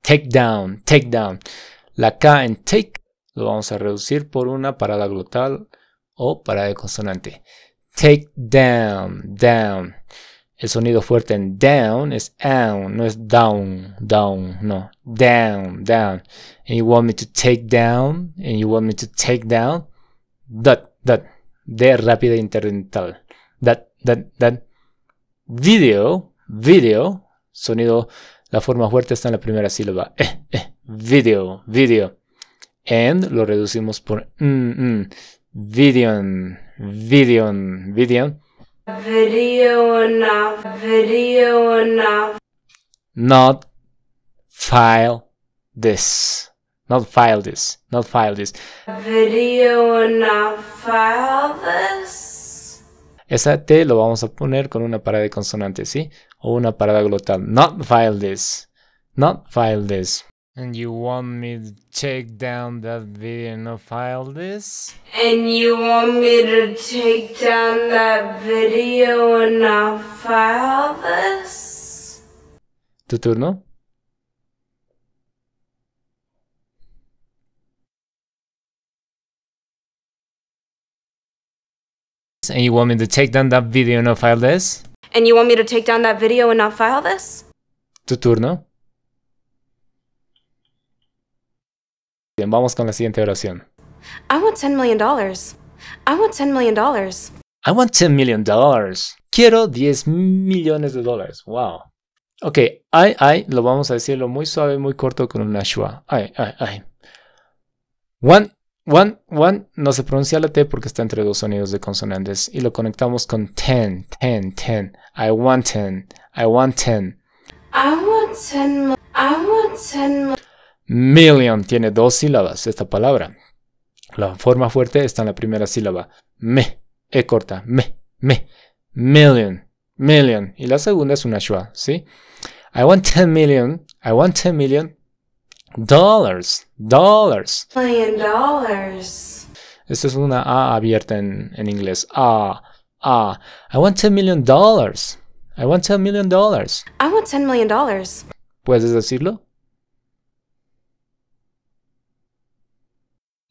Take down, take down. La K en take lo vamos a reducir por una parada glotal o parada de consonante. Take down, down. El sonido fuerte en down es down, no es down, down, no. Down, down. And you want me to take down, and you want me to take down. That, that. De rápida interdental. That, that, that. Video, video. Sonido, la forma fuerte está en la primera sílaba. Eh, eh. Video, video. And lo reducimos por mm, mm. video. Video video enough, video enough. Not file this. Not file this. Not file this. Video enough, file this. Esa T lo vamos a poner con una parada de consonante, ¿sí? O una parada glotal. Not file this. Not file this. And you want me to take down that video and file this? And you want me to take down that video and not file this? Tu turno? And you want me to take down that video and not file this? And you want me to take down that video and not file this? Tu turno? vamos con la siguiente oración. I want 10 million dollars. I want 10 million dollars. I want 10 million dollars. Quiero 10 millones de dólares. Wow. Ok, I, ay, lo vamos a decirlo muy suave, muy corto con una shua. Ay, ay, ay. One, one, one, no se pronuncia la T porque está entre dos sonidos de consonantes y lo conectamos con ten, ten, ten. I want ten, I want ten. I want ten, I want ten. Million tiene dos sílabas esta palabra. La forma fuerte está en la primera sílaba. Me, E corta, me, me. Million, million. Y la segunda es una schwa, ¿sí? I want ten million, I want ten million dollars, dollars. Million dollars. Esta es una A abierta en, inglés. A, A. I want ten million dollars. I want ten million dollars. I want ten million dollars. ¿Puedes decirlo?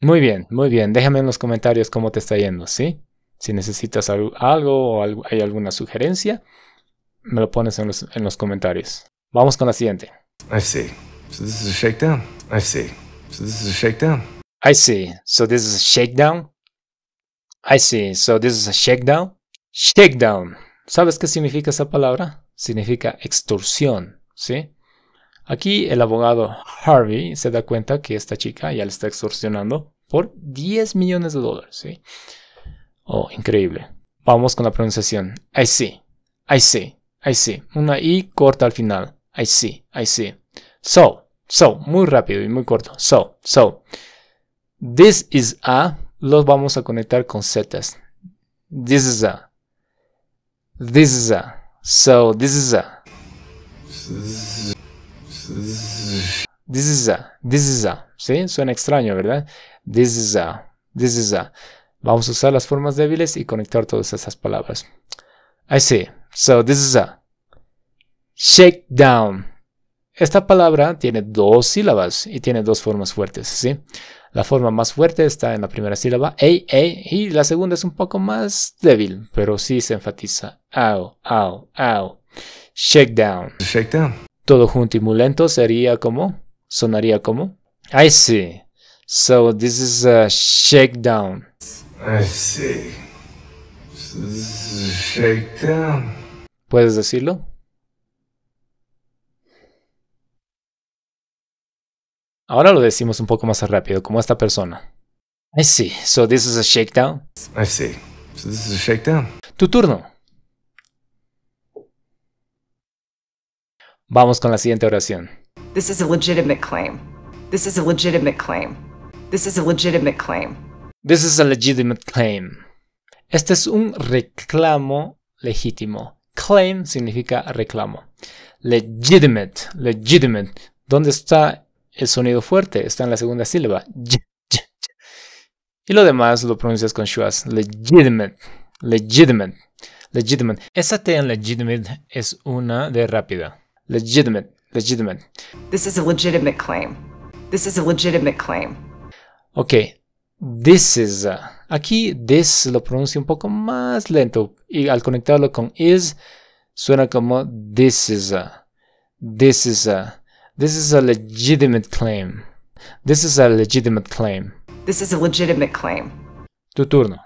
Muy bien, muy bien. Déjame en los comentarios cómo te está yendo, ¿sí? Si necesitas algo o hay alguna sugerencia, me lo pones en los, comentarios. Vamos con la siguiente. I see. So this is a shakedown. I see. So this is a shakedown. I see. So this is a shakedown. I see. So this is a shakedown. Shakedown. ¿Sabes qué significa esa palabra? Significa extorsión, ¿sí? Aquí el abogado Harvey se da cuenta que esta chica ya le está extorsionando por 10 millones de dólares. ¿sí? Oh, increíble. Vamos con la pronunciación. I see, I see, I see. Una I corta al final. I see, I see. So, so, muy rápido y muy corto. So, so. This is a, los vamos a conectar con setas. This is a. This is a. So, this is a. This is a. This is a. ¿Sí? Suena extraño, ¿verdad? This is a. This is a. Vamos a usar las formas débiles y conectar todas estas palabras. I see. So this is a shakedown. Esta palabra tiene dos sílabas y tiene dos formas fuertes, ¿sí? La forma más fuerte está en la primera sílaba, ey, y la segunda es un poco más débil, pero sí se enfatiza. Au, au, au. Shakedown. Shakedown. Todo junto y muy lento sería como, sonaría como. I see. So this is a shakedown. I see. this is a shakedown. ¿Puedes decirlo? Ahora lo decimos un poco más rápido, como esta persona. I see. So this is a shakedown. I see. So this is a shakedown. Tu turno. Vamos con la siguiente oración. This is a legitimate claim. This is a legitimate claim. This is a legitimate claim. This is a legitimate claim. Este es un reclamo legítimo. Claim significa reclamo. Legitimate, legitimate. ¿Dónde está el sonido fuerte? Está en la segunda sílaba. Y lo demás lo pronuncias con shuas. Legitimate, legitimate, legitimate. Esa T en legitimate es una de rápida. Legitimate, legitimate. This is a legitimate claim. This is a legitimate claim. Ok, this is. a. Uh, aquí this lo pronuncio un poco más lento y al conectarlo con is suena como this is a, uh, this is a, uh, this is a legitimate claim. This is a legitimate claim. This is a legitimate claim. Tu turno.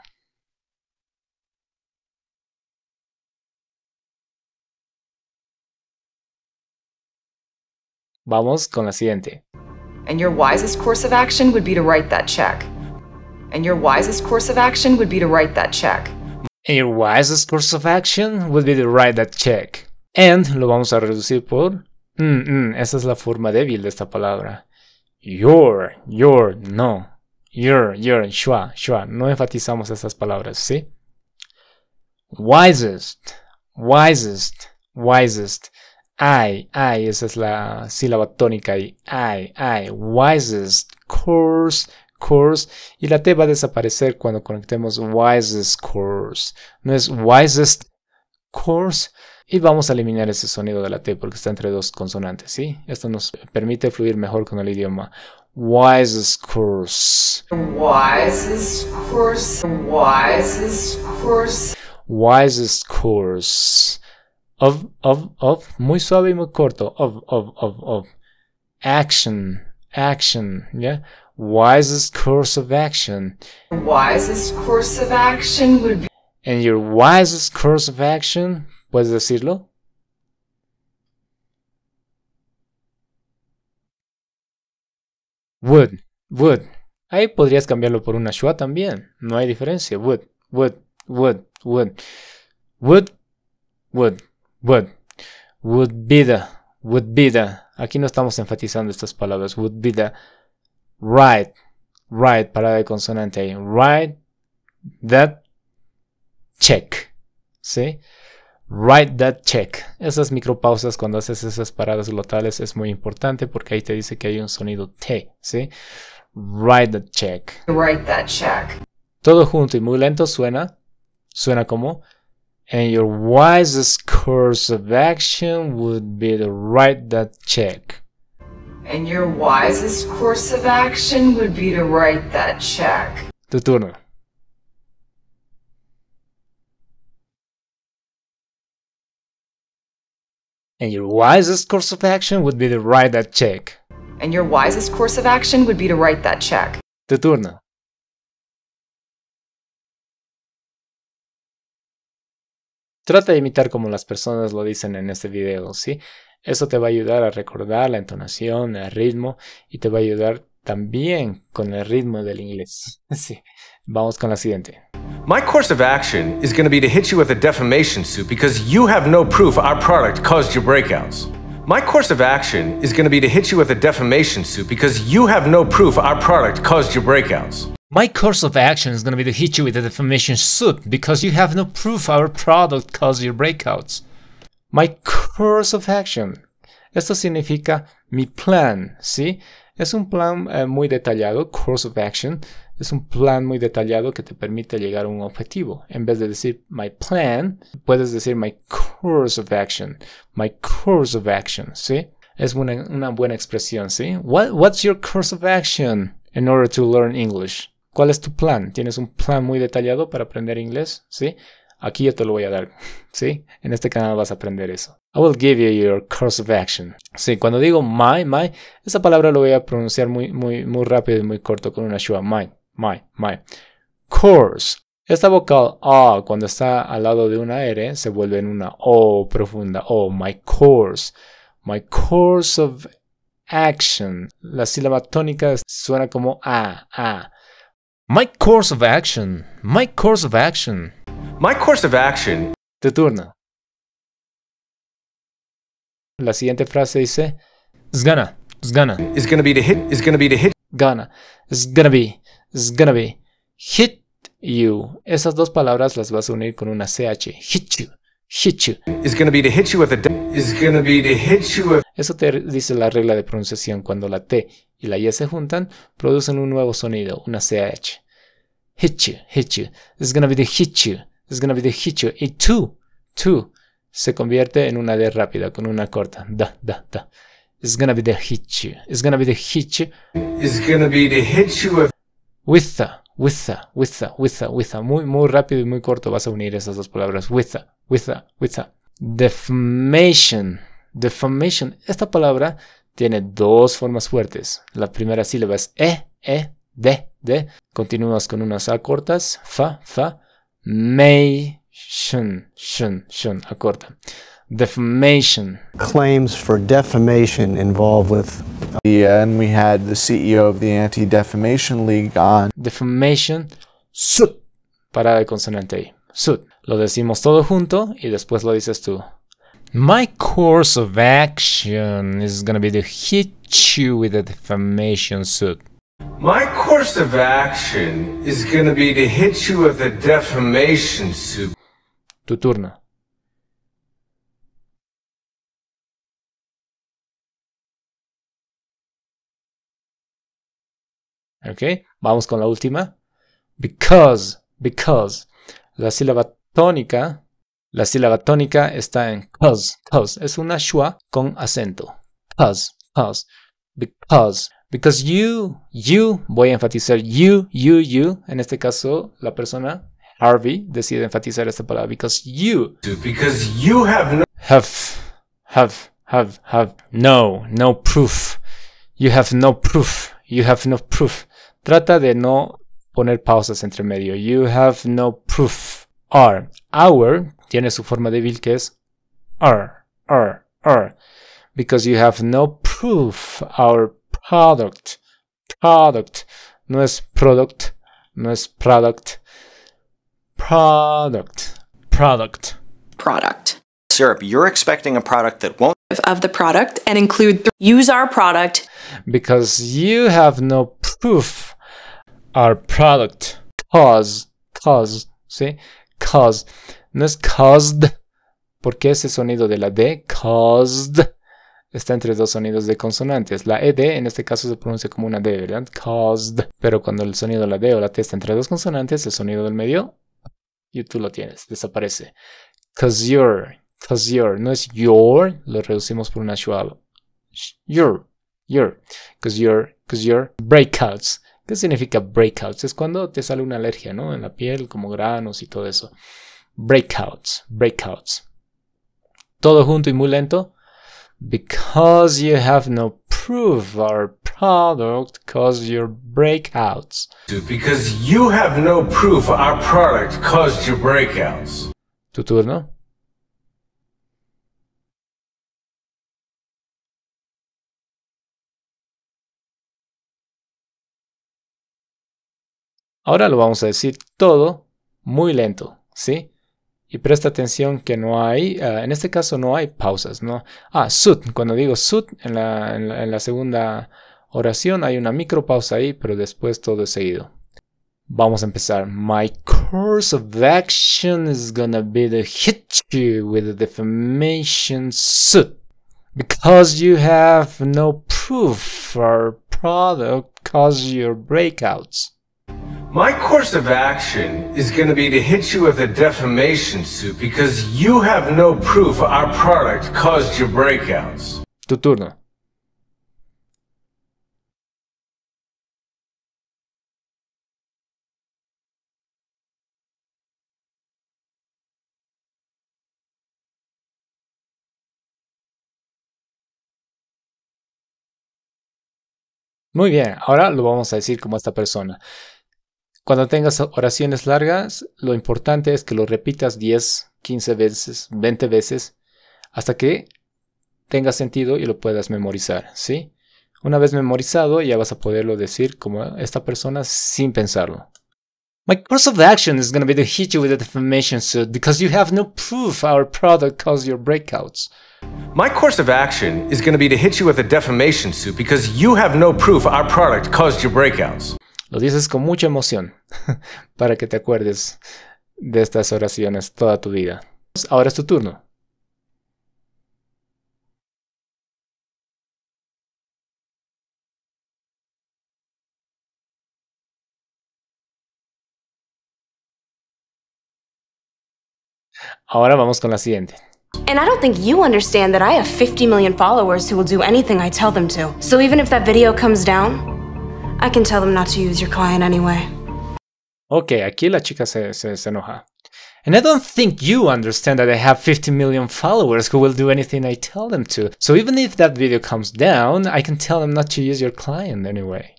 Vamos con la siguiente. And your wisest course of action would be to write that check. And your wisest course of action would be to write that check. And your wisest course of action would be to write that check. And lo vamos a reducir por. Mm, mm, esa es la forma débil de esta palabra. Your, your, no. Your, your, shua, shua. No enfatizamos esas palabras, ¿sí? Wisest, wisest, wisest. I, I, esa es la sílaba tónica ahí. I, I, wisest, course, course. Y la T va a desaparecer cuando conectemos wisest course. No es wisest course. Y vamos a eliminar ese sonido de la T porque está entre dos consonantes, ¿sí? Esto nos permite fluir mejor con el idioma. Wisest course. Wisest course. Wisest course. Wisest course. of, of, of, muy suave y muy corto, of, of, of, of, action, action, yeah? Wisest course of action. Wisest course of action would be. And your wisest course of action, ¿puedes decirlo? Would, would. Ahí podrías cambiarlo por una schwa también. No hay diferencia. Would, would, would, would. Would, would. Would, would be the, would be the, aquí no estamos enfatizando estas palabras, would be the right, right, parada de consonante ahí, right, that, check, ¿sí? Write that check. Esas micropausas cuando haces esas paradas glotales es muy importante porque ahí te dice que hay un sonido T, ¿sí? Write that check. Write that check. Todo junto y muy lento suena, suena como and your wisest course of action would be to write that check. And your wisest course of action would be to write that check. Tu turno. And your wisest course of action would be to write that check. And your wisest course of action would be to write that check. Tu turno. Trata de imitar como las personas lo dicen en este video, ¿sí? Eso te va a ayudar a recordar la entonación, el ritmo y te va a ayudar también con el ritmo del inglés. sí. Vamos con la siguiente. My course of action is going to be to hit you with a defamation suit because you have no proof our product caused your breakouts. My course of action is going to be to hit you with a defamation suit because you have no proof our product caused your breakouts. My course of action is gonna be to hit you with a defamation suit because you have no proof our product caused your breakouts. My course of action. Esto significa mi plan, ¿sí? Es un plan eh, muy detallado, course of action. Es un plan muy detallado que te permite llegar a un objetivo. En vez de decir my plan, puedes decir my course of action. My course of action, ¿sí? Es una, una buena expresión, ¿sí? What, what's your course of action in order to learn English? ¿Cuál es tu plan? ¿Tienes un plan muy detallado para aprender inglés? ¿Sí? Aquí yo te lo voy a dar, ¿sí? En este canal vas a aprender eso. I will give you your course of action. Sí, cuando digo my, my, esa palabra lo voy a pronunciar muy, muy, muy rápido y muy corto con una shua. My, my, my. Course. Esta vocal A, cuando está al lado de una R, se vuelve en una O profunda. Oh, my course. My course of action. La sílaba tónica suena como A, A. My course of action. My course of action. My course of action. Tu turno. La siguiente frase dice It's gonna. It's gonna. It's gonna be the hit. It's gonna be the hit. Gonna. It's gonna be. It's gonna be. Hit you. Esas dos palabras las vas a unir con una ch. Hit you. Hit you. It's gonna be to hit you with a. It's gonna be to hit you with. Eso te dice la regla de pronunciación cuando la t y la Y se juntan, producen un nuevo sonido, una CH. Hit you, hit you. It's gonna be the hit you. It's gonna be the hit you. Y two, two se convierte en una D rápida con una corta. Da, da, da. It's gonna be the hit you. It's gonna be the hit you. It's gonna be the hit you. witha with witha with the, with Muy, muy rápido y muy corto vas a unir esas dos palabras. With witha with the, with Defamation. Defamation. Esta palabra tiene dos formas fuertes. La primera sílaba es E, E, de, de. Continuamos con unas A cortas, Fa, Fa, May, Shun, Shun, Shun, Acorta. Defamation. Claims for defamation involved with. Yeah, and we had the CEO of the Anti Defamation League on. Defamation, Sut. Parada de consonante ahí. Sut. Lo decimos todo junto y después lo dices tú. My course of action is gonna be to hit you with a defamation suit. My course of action is gonna be to hit you with a defamation suit. Tu turno. Ok, vamos con la última. Because, because. La sílaba tónica La sílaba tónica está en cause, cause. Es una schwa con acento. Cause, cause. Because. Because you, you, voy a enfatizar you, you, you. En este caso, la persona, Harvey, decide enfatizar esta palabra. Because you. Because you have no. Have, have, have, have. No, no proof. You have no proof. You have no proof. Trata de no poner pausas entre medio. You have no proof. Are. Our tiene su forma débil que es R, R, R. Because you have no proof our product. Product. No es product. No es product. Product. Product. Product. Syrup, you're expecting a product that won't. Of the product and include use our product. Because you have no proof our product. Cause. Cause. See? Cause No es caused, porque ese sonido de la D, caused, está entre dos sonidos de consonantes. La ED en este caso se pronuncia como una D, ¿verdad? Caused. Pero cuando el sonido de la D o la T está entre dos consonantes, el sonido del medio, y tú lo tienes, desaparece. Cause your, cause your, no es your, lo reducimos por una schwa. Your, your, cause your, cause your breakouts. ¿Qué significa breakouts? Es cuando te sale una alergia, ¿no? En la piel, como granos y todo eso. breakouts, breakouts. Todo junto y muy lento. Because you have no proof our product caused your breakouts. Because you have no proof our product caused your breakouts. Tu turno. Ahora lo vamos a decir todo muy lento, ¿sí? Y presta atención que no hay, ah, en este caso no hay pausas, ¿no? Ah, suit. cuando digo suit en la, segunda oración hay una micropausa ahí, pero después todo es seguido. Vamos a empezar. My course of action is gonna be to hit you with a defamation suit because you have no proof for product cause your breakouts. My course of action is going to be to hit you with a defamation suit because you have no proof our product caused your breakouts. Tu turno. Muy bien, ahora lo vamos a decir como esta persona. Cuando tengas oraciones largas, lo importante es que lo repitas 10, 15 veces, 20 veces, hasta que tenga sentido y lo puedas memorizar, ¿sí? Una vez memorizado, ya vas a poderlo decir como esta persona sin pensarlo. My course of action is going to be to hit you with a defamation suit because you have no proof our product caused your breakouts. My course of action is going to be to hit you with a defamation suit because you have no proof our product caused your breakouts. Lo dices con mucha emoción para que te acuerdes de estas oraciones toda tu vida. Ahora es tu turno. Ahora vamos con la siguiente. And I don't think you understand that I have 50 million followers who will do anything I tell them to. So even if that video comes down, I can tell them not to use your client anyway. Okay, aquí la chica se, se, se enoja. And I don't think you understand that I have 50 million followers who will do anything I tell them to. So even if that video comes down, I can tell them not to use your client anyway.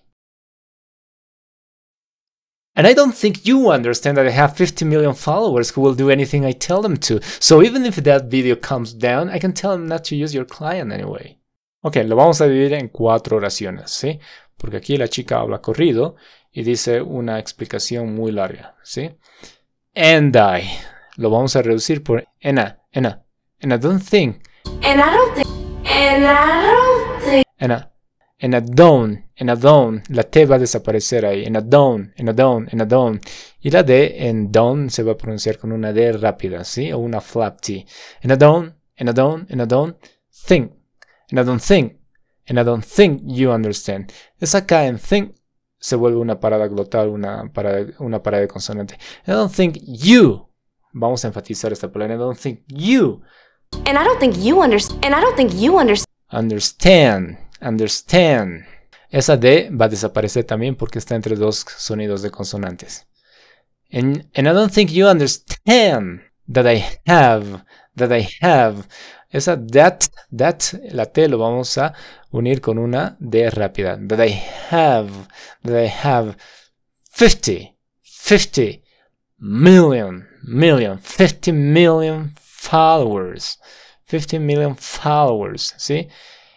And I don't think you understand that I have 50 million followers who will do anything I tell them to. So even if that video comes down, I can tell them not to use your client anyway. Ok, lo vamos a dividir en cuatro oraciones, ¿sí? porque aquí la chica habla corrido y dice una explicación muy larga, ¿sí? And I. Lo vamos a reducir por ena, ena, ena don't think. ena, don't think. don't think. don't, La T va a desaparecer ahí. ena a don't, en a don't, don't. Y la D en don se va a pronunciar con una D rápida, ¿sí? O una flap T. ena don't, en a don't, and don't think. ena don't think. And I don't think you understand. Es acá en think se vuelve una parada glotal, una parada, una parada de consonante. I don't think you. Vamos a enfatizar esta palabra. I don't think you. And I don't think you understand. And I don't think you understand. Understand. Understand. Esa D va a desaparecer también porque está entre dos sonidos de consonantes. And, and I don't think you understand that I have, that I have. Esa that, that, la T lo vamos a unir con una D rápida. They have, they have 50, 50 million, million, 50 million followers. 50 million followers, ¿sí?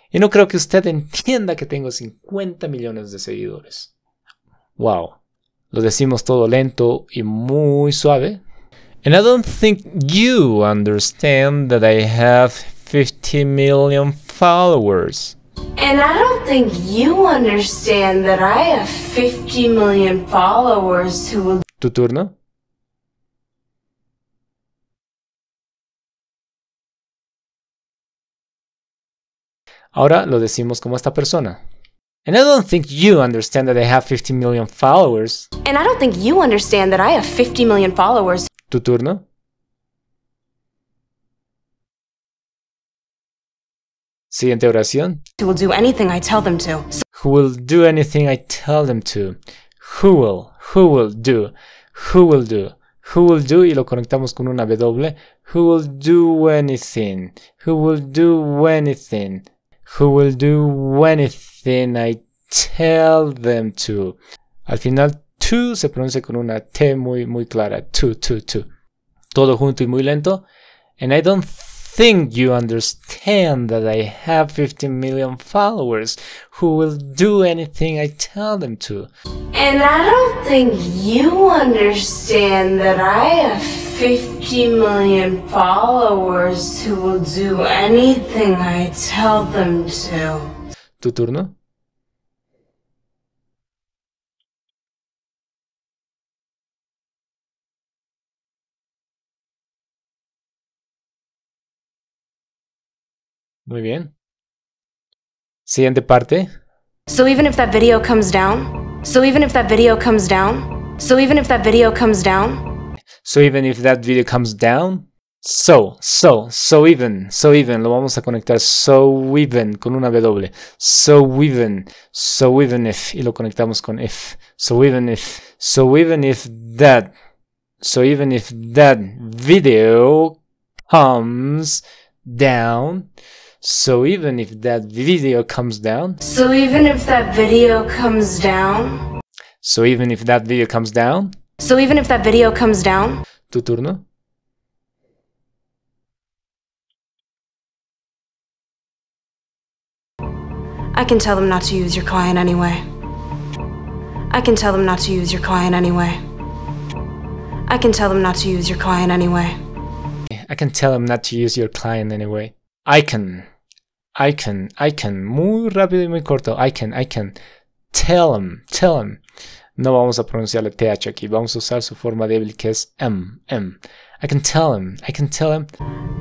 Y no creo que usted entienda que tengo 50 millones de seguidores. Wow. Lo decimos todo lento y muy suave And I don't think you understand that I have 50 million followers. And I don't think you understand that I have 50 million followers who will... Tu turno? Ahora lo decimos como esta persona. And I don't think you understand that I have 50 million followers. And I don't think you understand that I have 50 million followers. ¿Tu turno? Siguiente oración. Who will do anything I tell them to. Who will do anything I tell them to. Who will, who will do, who will do, who will do, y lo conectamos con una W. Who will do anything, who will do anything, who will do anything I tell them to. Al final tu se pronuncia con una T muy, muy clara. Tu, tu, tu. Todo junto y muy lento. And I don't think you understand that I have 15 million followers who will do anything I tell them to. And I don't think you understand that I have 50 million followers who will do anything I tell them to. Tu turno? Muy bien. Siguiente parte. So even if that video comes down, so even if that video comes down, so even if that video comes down. So even if that video comes down. So, so, so even, so even, lo vamos a conectar so even con una W. So even, so even if, y lo conectamos con if. So even if, so even if that, so even if that video comes down. So even if that video comes down. So even if that video comes down. So even if that video comes down. So even if that video comes down. Tu turno. I can tell them not to use your client anyway. I can tell them not to use your client anyway. I can tell them not to use your client anyway. I can tell them not to use your client anyway. I can. I can, I can, muy rápido y muy corto, I can, I can, tell him, tell him. No vamos a pronunciar el TH aquí, vamos a usar su forma débil que es M, M. I can tell him, I can tell him.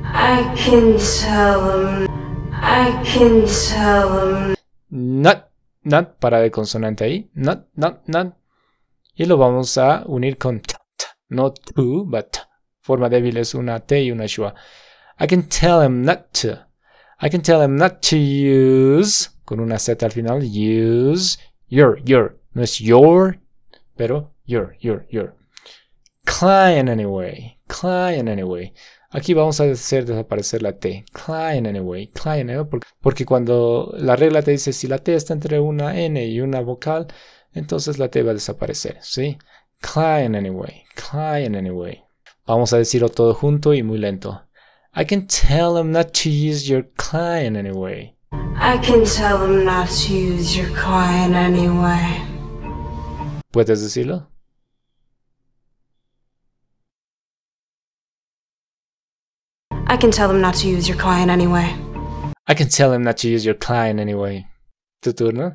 I can tell him, I can tell him. Not, not, para de consonante ahí, not, not, not. Y lo vamos a unir con t, t no tu, but t. Forma débil es una T y una shua. I can tell him not to. I can tell them not to use, con una Z al final, use your, your. No es your, pero your, your, your. Client anyway, client anyway. Aquí vamos a hacer desaparecer la T. Client anyway, client anyway. Porque cuando la regla te dice si la T está entre una N y una vocal, entonces la T va a desaparecer, ¿sí? Client anyway, client anyway. Vamos a decirlo todo junto y muy lento. I can tell them not to use your client anyway. I can tell them not to use your client anyway. ¿Puedes decirlo? I can tell them not to use your client anyway. I can tell them not to use your client anyway. ¿Tu turno?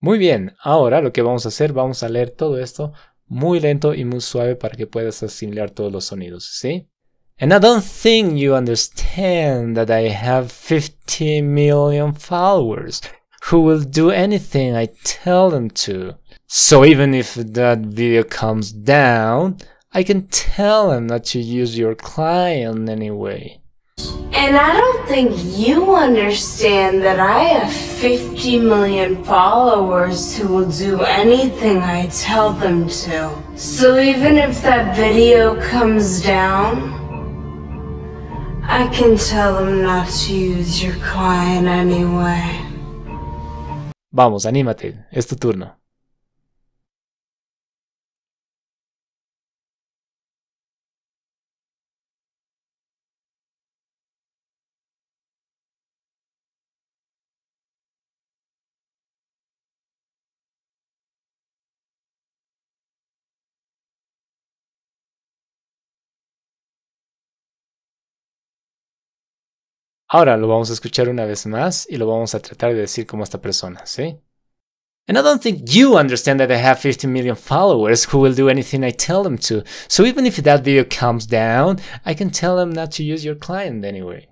Muy bien, ahora lo que vamos a hacer, vamos a leer todo esto muy lento y muy suave para que puedas asimilar todos los sonidos, ¿sí? And I don't think you understand that I have 50 million followers who will do anything I tell them to. So even if that video comes down, I can tell them not to use your client anyway. And I don't think you understand that I have 50 million followers who will do anything I tell them to. So even if that video comes down, I can tell them not to use your client anyway. Vamos, anímate, es tu turno. Ahora lo vamos a escuchar una vez más y lo vamos a tratar de decir como esta persona, ¿sí? And I don't think you understand that I have 50 million followers who will do anything I tell them to. So even if that video comes down, I can tell them not to use your client anyway.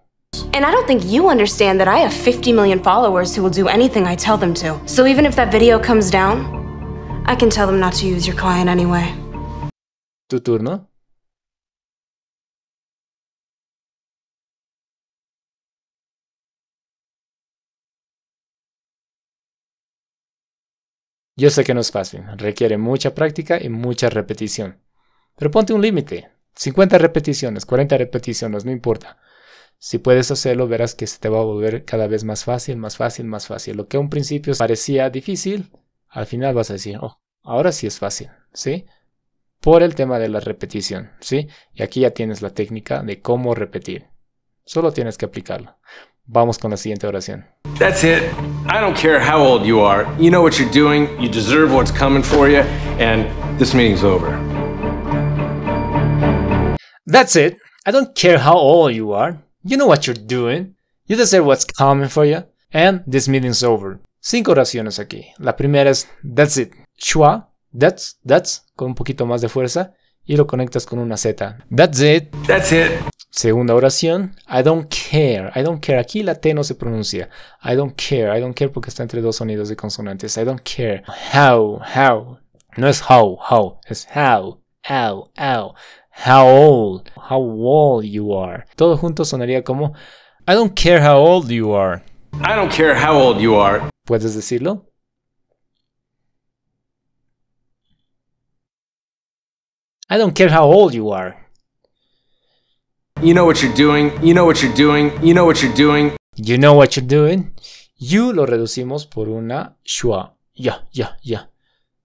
And I don't think you understand that I have 50 million followers who will do anything I tell them to. So even if that video comes down, I can tell them not to use your client anyway. Tu turno? Yo sé que no es fácil, requiere mucha práctica y mucha repetición. Pero ponte un límite, 50 repeticiones, 40 repeticiones, no importa. Si puedes hacerlo, verás que se te va a volver cada vez más fácil, más fácil, más fácil. Lo que a un principio parecía difícil, al final vas a decir, oh, ahora sí es fácil, ¿sí? Por el tema de la repetición, ¿sí? Y aquí ya tienes la técnica de cómo repetir. Solo tienes que aplicarlo. Vamos con la siguiente oración. That's it. I don't care how old you are. You know what you're doing. You deserve what's coming for you. And this meeting's over. That's it. I don't care how old you are. You know what you're doing. You deserve what's coming for you. And this meeting's over. Cinco oraciones aquí. La primera es That's it. Shua. That's. That's. Con un poquito más de fuerza y lo conectas con una Z. That's it. That's it. Segunda oración, I don't care, I don't care. Aquí la T no se pronuncia. I don't care, I don't care porque está entre dos sonidos de consonantes. I don't care. How, how. No es how, how, es how, how, how. How old, how old you are. Todo junto sonaría como I don't care how old you are. I don't care how old you are. ¿Puedes decirlo? I don't care how old you are. You know what you're doing, you know what you're doing, you know what you're doing. You know what you're doing. You lo reducimos por una schwa. Ya, ya, ya.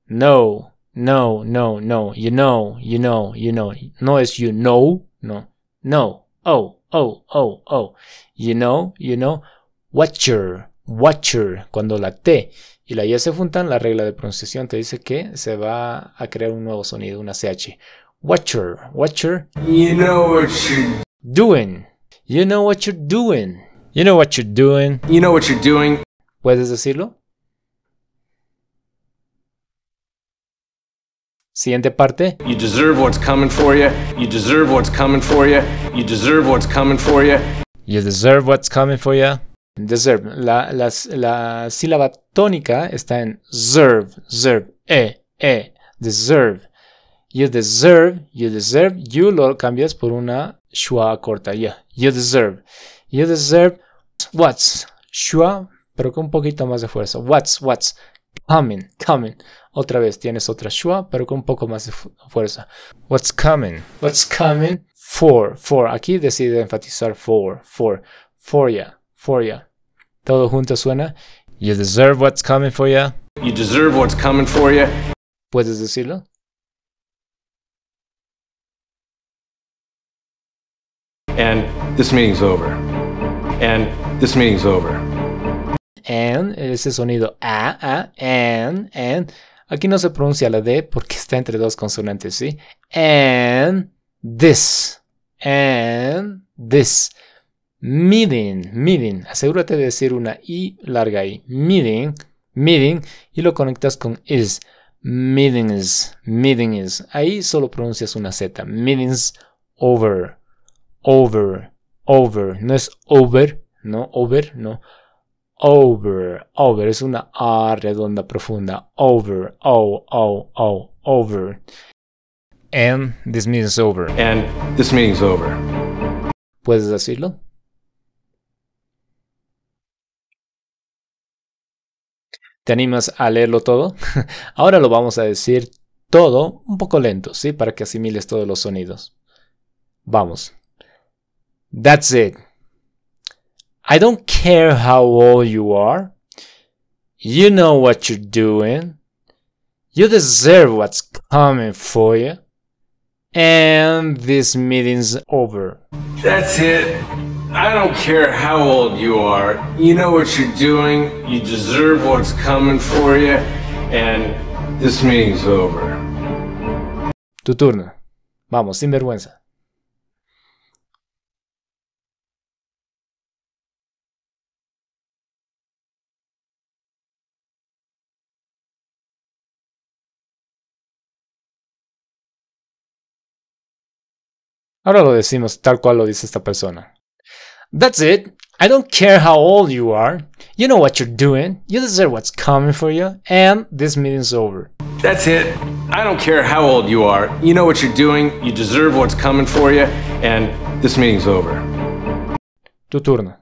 No, no, no, no. You know, you know, you know. No es you know, no. No. Oh, oh, oh, oh. You know, you know. Watcher, watcher. Cuando la T y la Y se juntan, la regla de pronunciación te dice que se va a crear un nuevo sonido, una CH. What you're, what you're, you know what you're doing. You know what you're doing. You know what you're doing. You know what you're doing. ¿Puedes decirlo? Siguiente parte. You deserve what's coming for you. You deserve what's coming for you. You deserve what's coming for you. You deserve what's coming for you. Deserve. La, la, la sílaba tónica está en serve, serve, e, e, deserve. You deserve, you deserve, you lo cambias por una schwa corta, Yeah. You deserve. You deserve what's schwa, pero con un poquito más de fuerza. What's, what's coming, coming. Otra vez tienes otra schwa, pero con un poco más de fuerza. What's coming, what's coming for, for. Aquí decide enfatizar for, for, for ya, for ya. Todo junto suena. You deserve what's coming for ya. You deserve what's coming for ya, ¿Puedes decirlo? And this meeting's over. And this meeting's over. And, ese sonido a, ah, a, ah, and, and. Aquí no se pronuncia la D porque está entre dos consonantes, ¿sí? And this. And this. Meeting, meeting. Asegúrate de decir una I larga I. Meeting, meeting. Y lo conectas con is. Meetings, meetings. Ahí solo pronuncias una Z. Meetings over over, over, no es over, no, over, no, over, over, es una A redonda profunda, over, o, oh, o, oh, o, oh, over. And this means over. And this means over. ¿Puedes decirlo? ¿Te animas a leerlo todo? Ahora lo vamos a decir todo un poco lento, ¿sí? Para que asimiles todos los sonidos. Vamos. That's it. I don't care how old you are. You know what you're doing. You deserve what's coming for you. And this meeting's over. That's it. I don't care how old you are. You know what you're doing. You deserve what's coming for you. And this meeting's over. Tu turno. Vamos, sin vergüenza. Ahora lo decimos tal cual lo dice esta persona. That's it. I don't care how old you are. You know what you're doing. You deserve what's coming for you. And this meeting's over. That's it. I don't care how old you are. You know what you're doing. You deserve what's coming for you. And this meeting's over. Tu turno.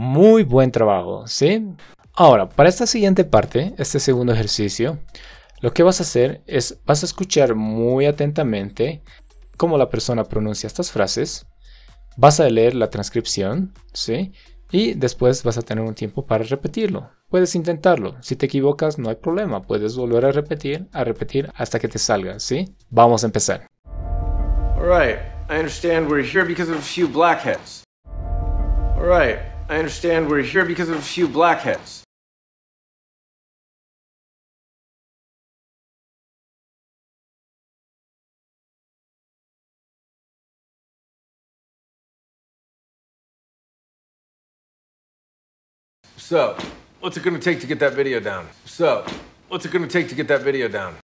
Muy buen trabajo, ¿sí? Ahora, para esta siguiente parte, este segundo ejercicio, lo que vas a hacer es, vas a escuchar muy atentamente cómo la persona pronuncia estas frases, vas a leer la transcripción, ¿sí? Y después vas a tener un tiempo para repetirlo. Puedes intentarlo. Si te equivocas, no hay problema. Puedes volver a repetir, a repetir hasta que te salga, ¿sí? Vamos a empezar. All right. I understand we're here because of a few blackheads. All right. I understand we're here because of a few blackheads. So, what's it gonna take to get that video down? So, what's it gonna take to get that video down?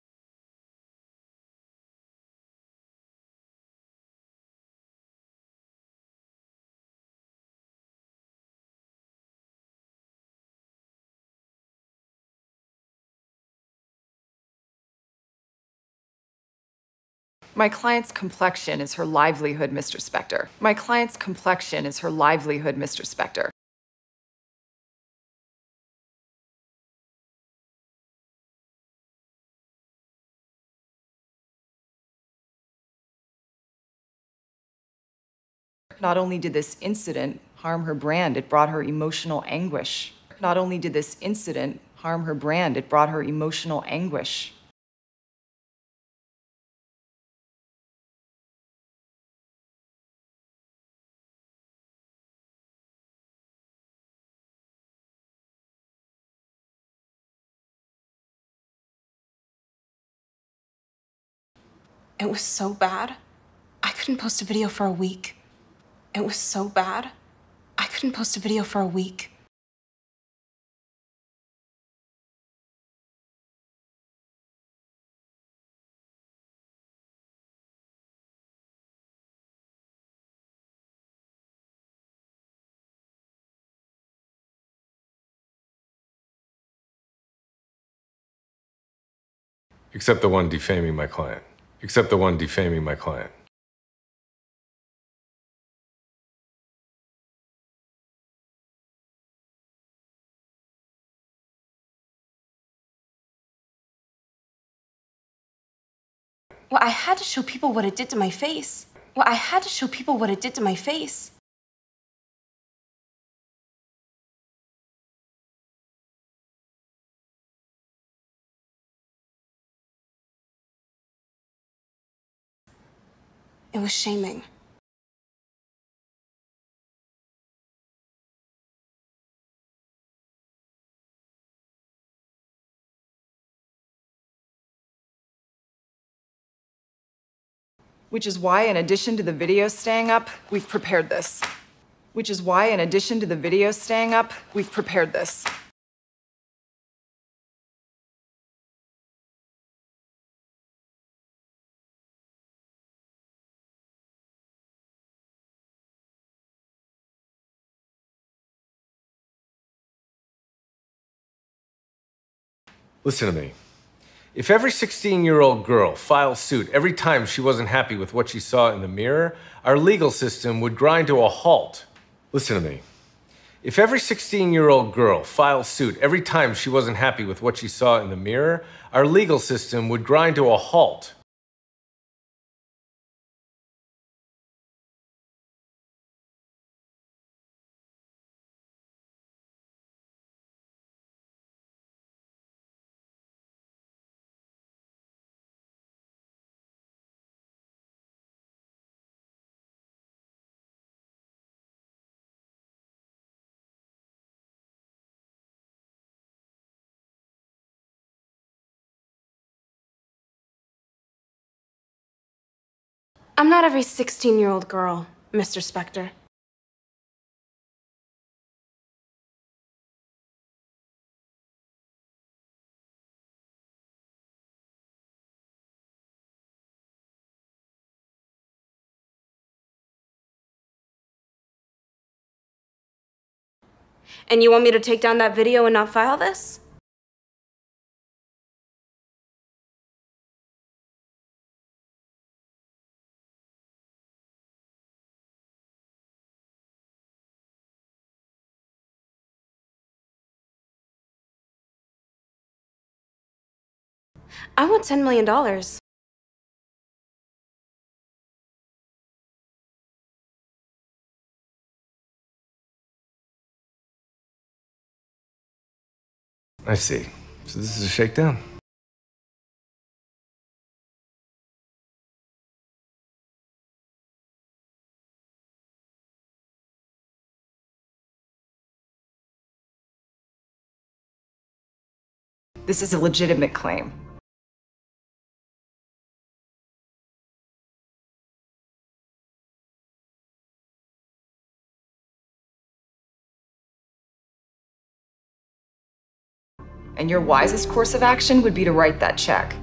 My client's complexion is her livelihood, Mr. Spector. My client's complexion is her livelihood, Mr. Spector. Not only did this incident harm her brand, it brought her emotional anguish. Not only did this incident harm her brand, it brought her emotional anguish. It was so bad, I couldn't post a video for a week. It was so bad, I couldn't post a video for a week. Except the one defaming my client. Except the one defaming my client. Well, I had to show people what it did to my face. Well, I had to show people what it did to my face. It was shaming. Which is why, in addition to the video staying up, we've prepared this. Which is why, in addition to the video staying up, we've prepared this. Listen to me. If every 16 year old girl filed suit every time she wasn't happy with what she saw in the mirror, our legal system would grind to a halt. Listen to me. If every 16 year old girl filed suit every time she wasn't happy with what she saw in the mirror, our legal system would grind to a halt. I'm not every 16-year-old girl, Mr. Specter. And you want me to take down that video and not file this? I want $10 million. I see. So this is a shakedown. This is a legitimate claim. and your wisest course of action would be to write that check.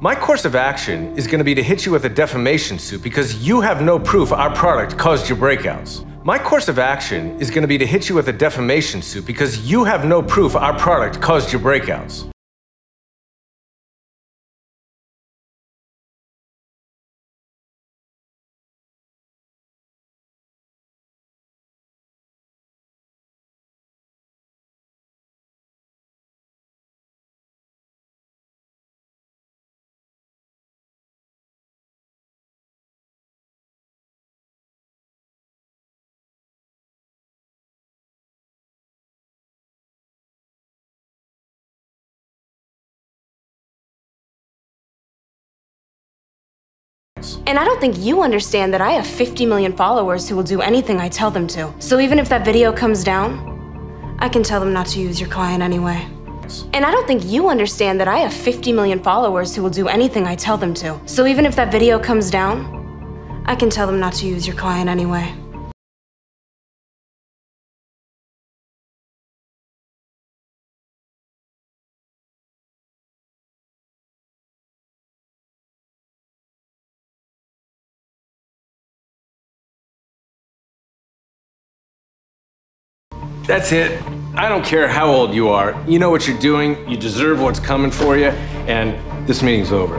My course of action is going to be to hit you with a defamation suit because you have no proof our product caused your breakouts. My course of action is going to be to hit you with a defamation suit because you have no proof our product caused your breakouts. And I don't think you understand that I have 50 million followers who will do anything I tell them to. So even if that video comes down, I can tell them not to use your client anyway. And I don't think you understand that I have 50 million followers who will do anything I tell them to. So even if that video comes down, I can tell them not to use your client anyway. That's it. I don't care how old you are. You know what you're doing. You deserve what's coming for you. And this meeting's over.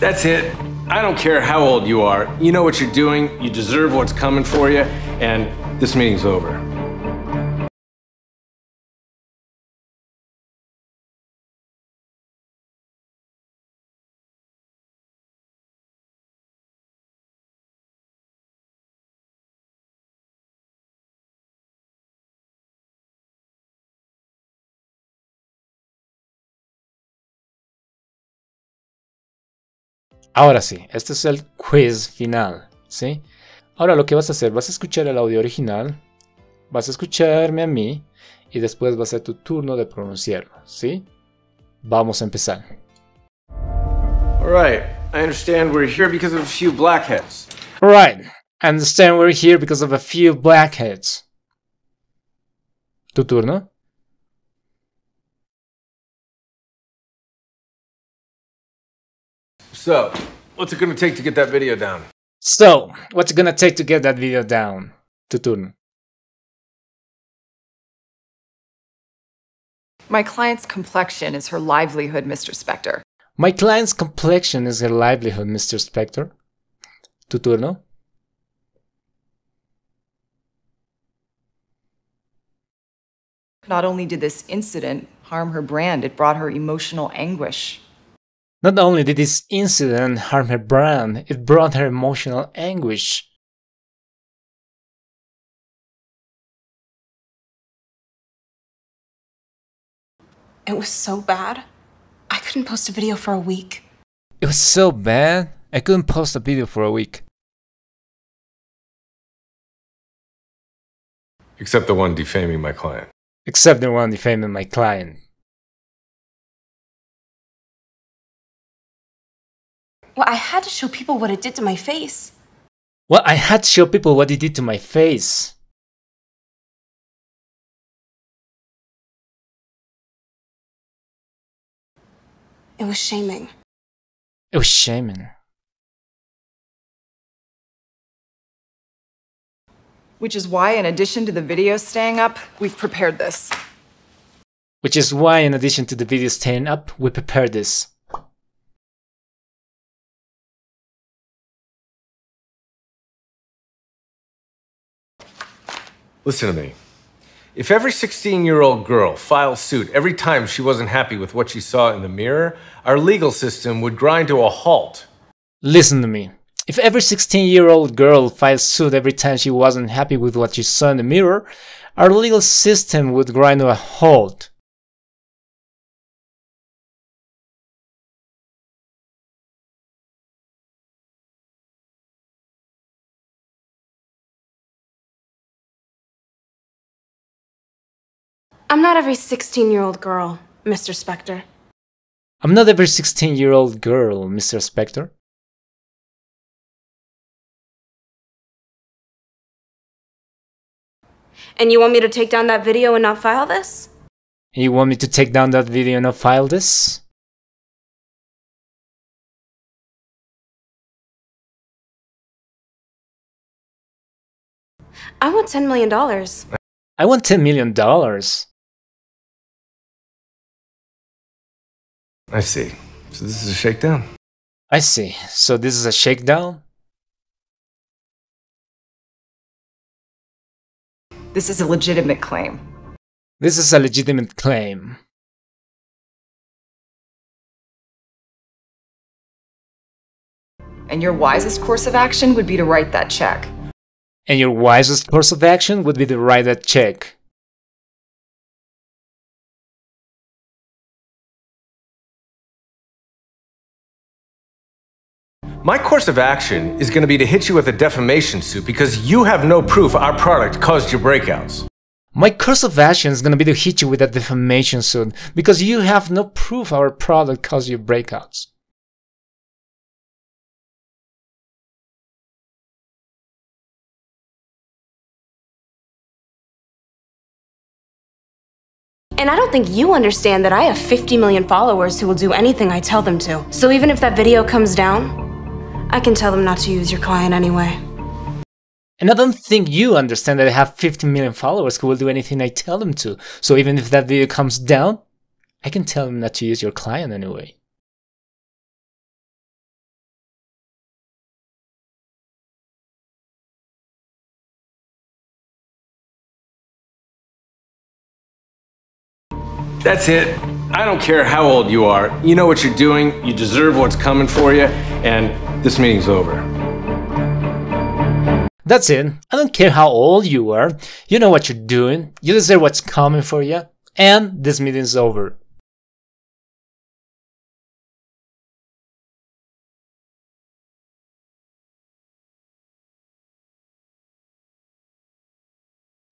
That's it. I don't care how old you are. You know what you're doing. You deserve what's coming for you. And this meeting's over. Ahora sí, este es el quiz final, ¿sí? Ahora lo que vas a hacer, vas a escuchar el audio original, vas a escucharme a mí y después va a ser tu turno de pronunciarlo, ¿sí? Vamos a empezar. All right, I understand we're here because of a few blackheads. right, I understand we're here because of a few blackheads. Tu turno. So, what's it gonna take to get that video down? So, what's it gonna take to get that video down? Tutun. My client's complexion is her livelihood, Mr. Spectre. My client's complexion is her livelihood, Mr. Spectre. Tu Not only did this incident harm her brand, it brought her emotional anguish. Not only did this incident harm her brand, it brought her emotional anguish. It was so bad. I couldn't post a video for a week. It was so bad? I couldn't post a video for a week. Except the one defaming my client. Except the one defaming my client. Well, I had to show people what it did to my face. Well, I had to show people what it did to my face. It was shaming. It was shaming. Which is why, in addition to the video staying up, we've prepared this. Which is why, in addition to the video staying up, we prepared this. Listen to me. If every 16 year old girl filed suit every time she wasn't happy with what she saw in the mirror, our legal system would grind to a halt. Listen to me. If every 16 year old girl filed suit every time she wasn't happy with what she saw in the mirror, our legal system would grind to a halt. not every 16 year old girl, Mr. Spectre. I'm not every 16 year old girl, Mr. Spectre. And you want me to take down that video and not file this? You want me to take down that video and not file this? I want $10 million. I want $10 million. I see. So this is a shakedown? I see. So this is a shakedown? This is a legitimate claim. This is a legitimate claim. And your wisest course of action would be to write that check. And your wisest course of action would be to write that check. My course of action is going to be to hit you with a defamation suit because you have no proof our product caused your breakouts. My course of action is going to be to hit you with a defamation suit because you have no proof our product caused your breakouts. And I don't think you understand that I have 50 million followers who will do anything I tell them to. So even if that video comes down, I can tell them not to use your client anyway. And I don't think you understand that I have 50 million followers who will do anything I tell them to. So even if that video comes down, I can tell them not to use your client anyway. That's it. I don't care how old you are. You know what you're doing. You deserve what's coming for you. And this meeting's over. That's it. I don't care how old you are. You know what you're doing. You deserve what's coming for you. And this meeting's over.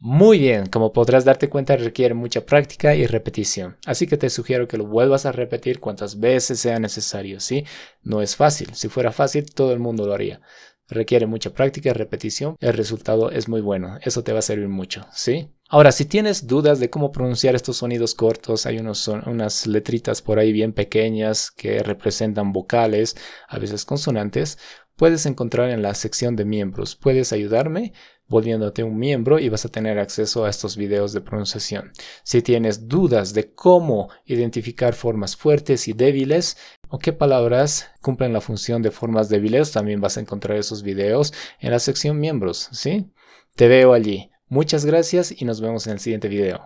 Muy bien, como podrás darte cuenta requiere mucha práctica y repetición, así que te sugiero que lo vuelvas a repetir cuantas veces sea necesario, ¿sí? No es fácil, si fuera fácil todo el mundo lo haría. Requiere mucha práctica y repetición, el resultado es muy bueno, eso te va a servir mucho, ¿sí? Ahora, si tienes dudas de cómo pronunciar estos sonidos cortos, hay unos unas letritas por ahí bien pequeñas que representan vocales, a veces consonantes, puedes encontrar en la sección de miembros. ¿Puedes ayudarme? volviéndote un miembro y vas a tener acceso a estos videos de pronunciación. Si tienes dudas de cómo identificar formas fuertes y débiles o qué palabras cumplen la función de formas débiles, también vas a encontrar esos videos en la sección miembros, ¿sí? Te veo allí. Muchas gracias y nos vemos en el siguiente video.